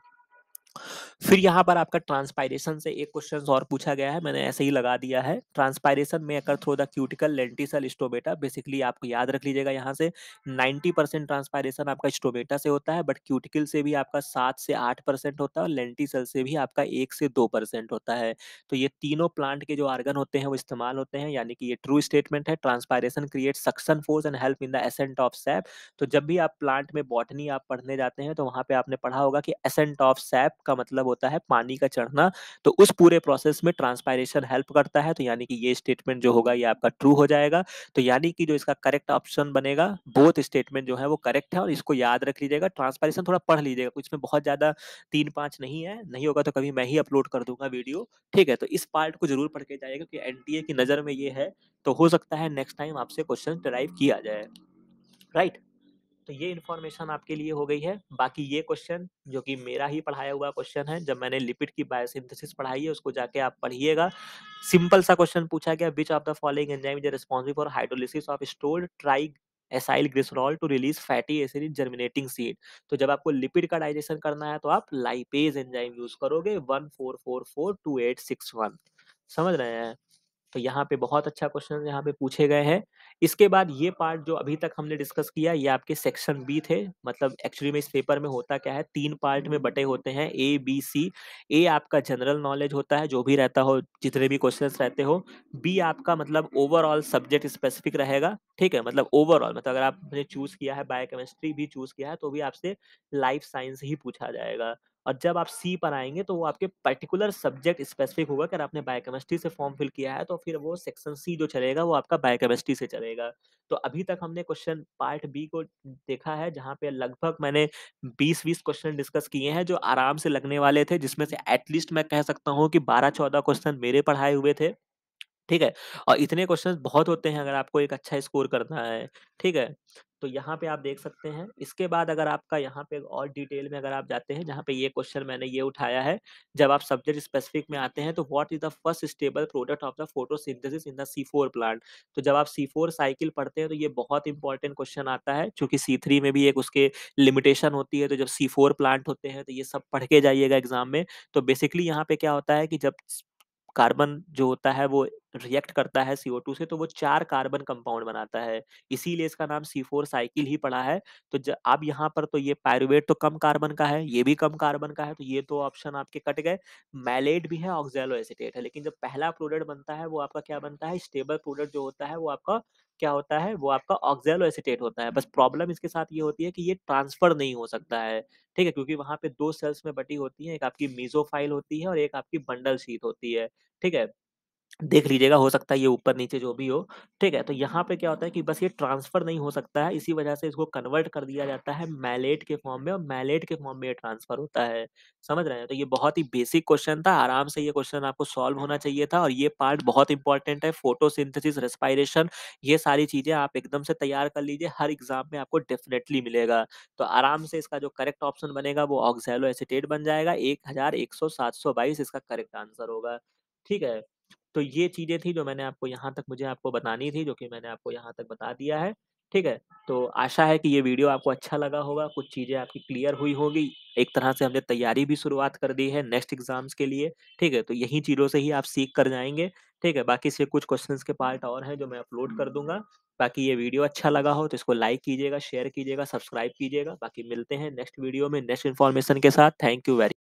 फिर यहाँ पर आपका ट्रांसपायरेशन से एक क्वेश्चन और पूछा गया है मैंने ऐसे ही लगा दिया है ट्रांसपायरेशन में अगर through the cuticle lenticel stomata basically आपको याद रख लीजिएगा यहाँ से 90 परसेंट ट्रांसपायरेशन आपका स्टोबेटा से होता है बट क्यूटिकल से भी आपका सात से आठ परसेंट होता है और लेंटिसल से भी आपका एक से दो परसेंट होता है तो ये तीनों प्लांट के जो आर्गन होते हैं वो इस्तेमाल होते हैं यानी कि ये ट्रू स्टेटमेंट है transpiration create suction force and help in the ascent of sap तो जब भी आप प्लांट में बॉटनी आप पढ़ने जाते हैं तो वहाँ पे आपने पढ़ा होगा कि एसेंट ऑफ सैप का मतलब होता है पानी का चढ़ना तो उस पूरे प्रोसेस में ट्रांसपायरेशन हेल्प करता है तो यानी कि ये स्टेटमेंट जो होगा ये आपका ट्रू हो जाएगा तो यानी कि जो इसका करेक्ट ऑप्शन बनेगा बोथ स्टेटमेंट जो है वो करेक्ट है और इसको याद रख लीजिएगा ट्रांसपायरेशन थोड़ा पढ़ लीजिएगा कुछ में बहुत ज्यादा तीन पांच नहीं है नहीं होगा तो कभी मैं ही अपलोड कर दूंगा वीडियो ठीक है तो इस पार्ट को जरूर पढ़ के जाएगा क्योंकि एनटीए की नज़र में ये है तो हो सकता है नेक्स्ट टाइम आपसे क्वेश्चन ड्राइव किया जाए राइट तो ये इन्फॉर्मेशन आपके लिए हो गई है बाकी ये क्वेश्चन जो कि मेरा ही पढ़ाया हुआ क्वेश्चन है जब मैंने लिपिड की बायोसिंथेसिस पढ़ाई है उसको जाके आप पढ़िएगा सिंपल सा क्वेश्चन पूछा गया which of the following enzyme is responsible for hydrolysis of stored triacylglycerol to release fatty acid in germinating seed तो जब आपको लिपिड का डाइजेशन करना है तो आप लाइपेज एंजाइम यूज करोगे one four four four two eight six one समझ रहे हैं तो यहाँ पे बहुत अच्छा क्वेश्चन यहाँ पे पूछे गए हैं इसके बाद ये पार्ट जो अभी तक हमने डिस्कस किया ये आपके सेक्शन बी थे मतलब एक्चुअली में इस पेपर में होता क्या है तीन पार्ट में बटे होते हैं ए बी सी ए आपका जनरल नॉलेज होता है जो भी रहता हो जितने भी क्वेश्चन रहते हो बी आपका मतलब ओवरऑल सब्जेक्ट स्पेसिफिक रहेगा ठीक है मतलब ओवरऑल मतलब अगर आपने चूज किया है बायोकेमिस्ट्री भी चूज किया है तो भी आपसे लाइफ साइंस ही पूछा जाएगा और जब आप सी पर आएंगे तो वो आपके पर्टिकुलर सब्जेक्ट स्पेसिफिक होगा अगर आपने बायोकेमिस्ट्री से फॉर्म फिल किया है तो फिर वो सेक्शन सी जो चलेगा वो आपका बायोकेमिस्ट्री से चलेगा तो अभी तक हमने क्वेश्चन पार्ट बी को देखा है जहाँ पे लगभग मैंने बीस बीस क्वेश्चन डिस्कस किए हैं जो आराम से लगने वाले थे जिसमें से एटलीस्ट मैं कह सकता हूँ कि बारह चौदह क्वेश्चन मेरे पढ़ाए हुए थे ठीक है? और इतने क्वेश्चंस बहुत होते हैं अगर आपको एक अच्छा स्कोर करना है, ठीक है? तो यहाँ पे आप देख सकते हैं। इसके बाद अगर आपका यहाँ पे और डिटेल में अगर आप जाते हैं, जहाँ पे ये क्वेश्चन मैंने ये उठाया है, जब आप सब्जेक्ट स्पेसिफिक में आते हैं तो what is the first stable product of the photosynthesis in the four plant? तो जब आप फोर साइकिल पढ़ते हैं तो ये बहुत इंपॉर्टेंट क्वेश्चन आता है, सी थ्री में भी एक उसके लिमिटेशन होती है, तो जब फोर प्लांट होते हैं तो ये सब पढ़ के जाइएगा एग्ज़ाम में। तो बेसिकली यहाँ पे क्या होता है कि जब कार्बन जो होता है वो रिएक्ट करता है टू से तो वो चार कार्बन कंपाउंड बनाता है इसीलिए इसका नाम C4 साइकिल ही पड़ा है तो अब यहाँ पर तो ये पायरुवेट तो कम कार्बन का है ये भी कम कार्बन का है तो ये तो ऑप्शन आपके कट गए मैलेट भी है ऑक्जेलो एसिटेट है लेकिन जब पहला प्रोडक्ट बनता है वो आपका क्या बनता है स्टेबल प्रोडक्ट जो होता है वो आपका क्या होता है वो आपका ऑक्जेलो एसिटेट होता है बस प्रॉब्लम इसके साथ ये होती है कि ये ट्रांसफर नहीं हो सकता है ठीक है क्योंकि वहां पे दो सेल्स में बटी होती है एक आपकी मीजोफाइल होती है और एक आपकी बंडल शीट होती है ठीक है देख लीजिएगा हो सकता है ये ऊपर नीचे जो भी हो ठीक है तो यहाँ पे क्या होता है कि बस ये ट्रांसफर नहीं हो सकता है इसी वजह से इसको कन्वर्ट कर दिया जाता है मैलेट के फॉर्म में और मैलेट के फॉर्म में ये ट्रांसफर होता है समझ रहे हैं तो ये बहुत ही बेसिक क्वेश्चन था आराम से ये क्वेश्चन आपको सॉल्व होना चाहिए था और ये पार्ट बहुत इंपॉर्टेंट है फोटोसिंथेसिस रेस्पायरेशन ये सारी चीजें आप एकदम से तैयार कर लीजिए हर एग्जाम में आपको डेफिनेटली मिलेगा तो आराम से इसका जो करेक्ट ऑप्शन बनेगा वो ऑक्सैलो एसिटेट बन जाएगा एक हजार एक सौ सात सौ बाईस इसका करेक्ट आंसर होगा ठीक है तो ये चीज़ें थी जो मैंने आपको यहाँ तक मुझे आपको बतानी थी जो कि मैंने आपको यहाँ तक बता दिया है ठीक है तो आशा है कि ये वीडियो आपको अच्छा लगा होगा कुछ चीज़ें आपकी क्लियर हुई होगी एक तरह से हमने तैयारी भी शुरुआत कर दी है नेक्स्ट एग्जाम्स के लिए ठीक है तो यही चीज़ों से ही आप सीख कर जाएंगे ठीक है बाकी से कुछ क्वेश्चंस के पार्ट और हैं जो मैं अपलोड कर दूंगा बाकी ये वीडियो अच्छा लगा हो तो इसको लाइक कीजिएगा शेयर कीजिएगा सब्सक्राइब कीजिएगा बाकी मिलते हैं नेक्स्ट वीडियो में नेक्स्ट इन्फॉर्मेशन के साथ थैंक यू वेरी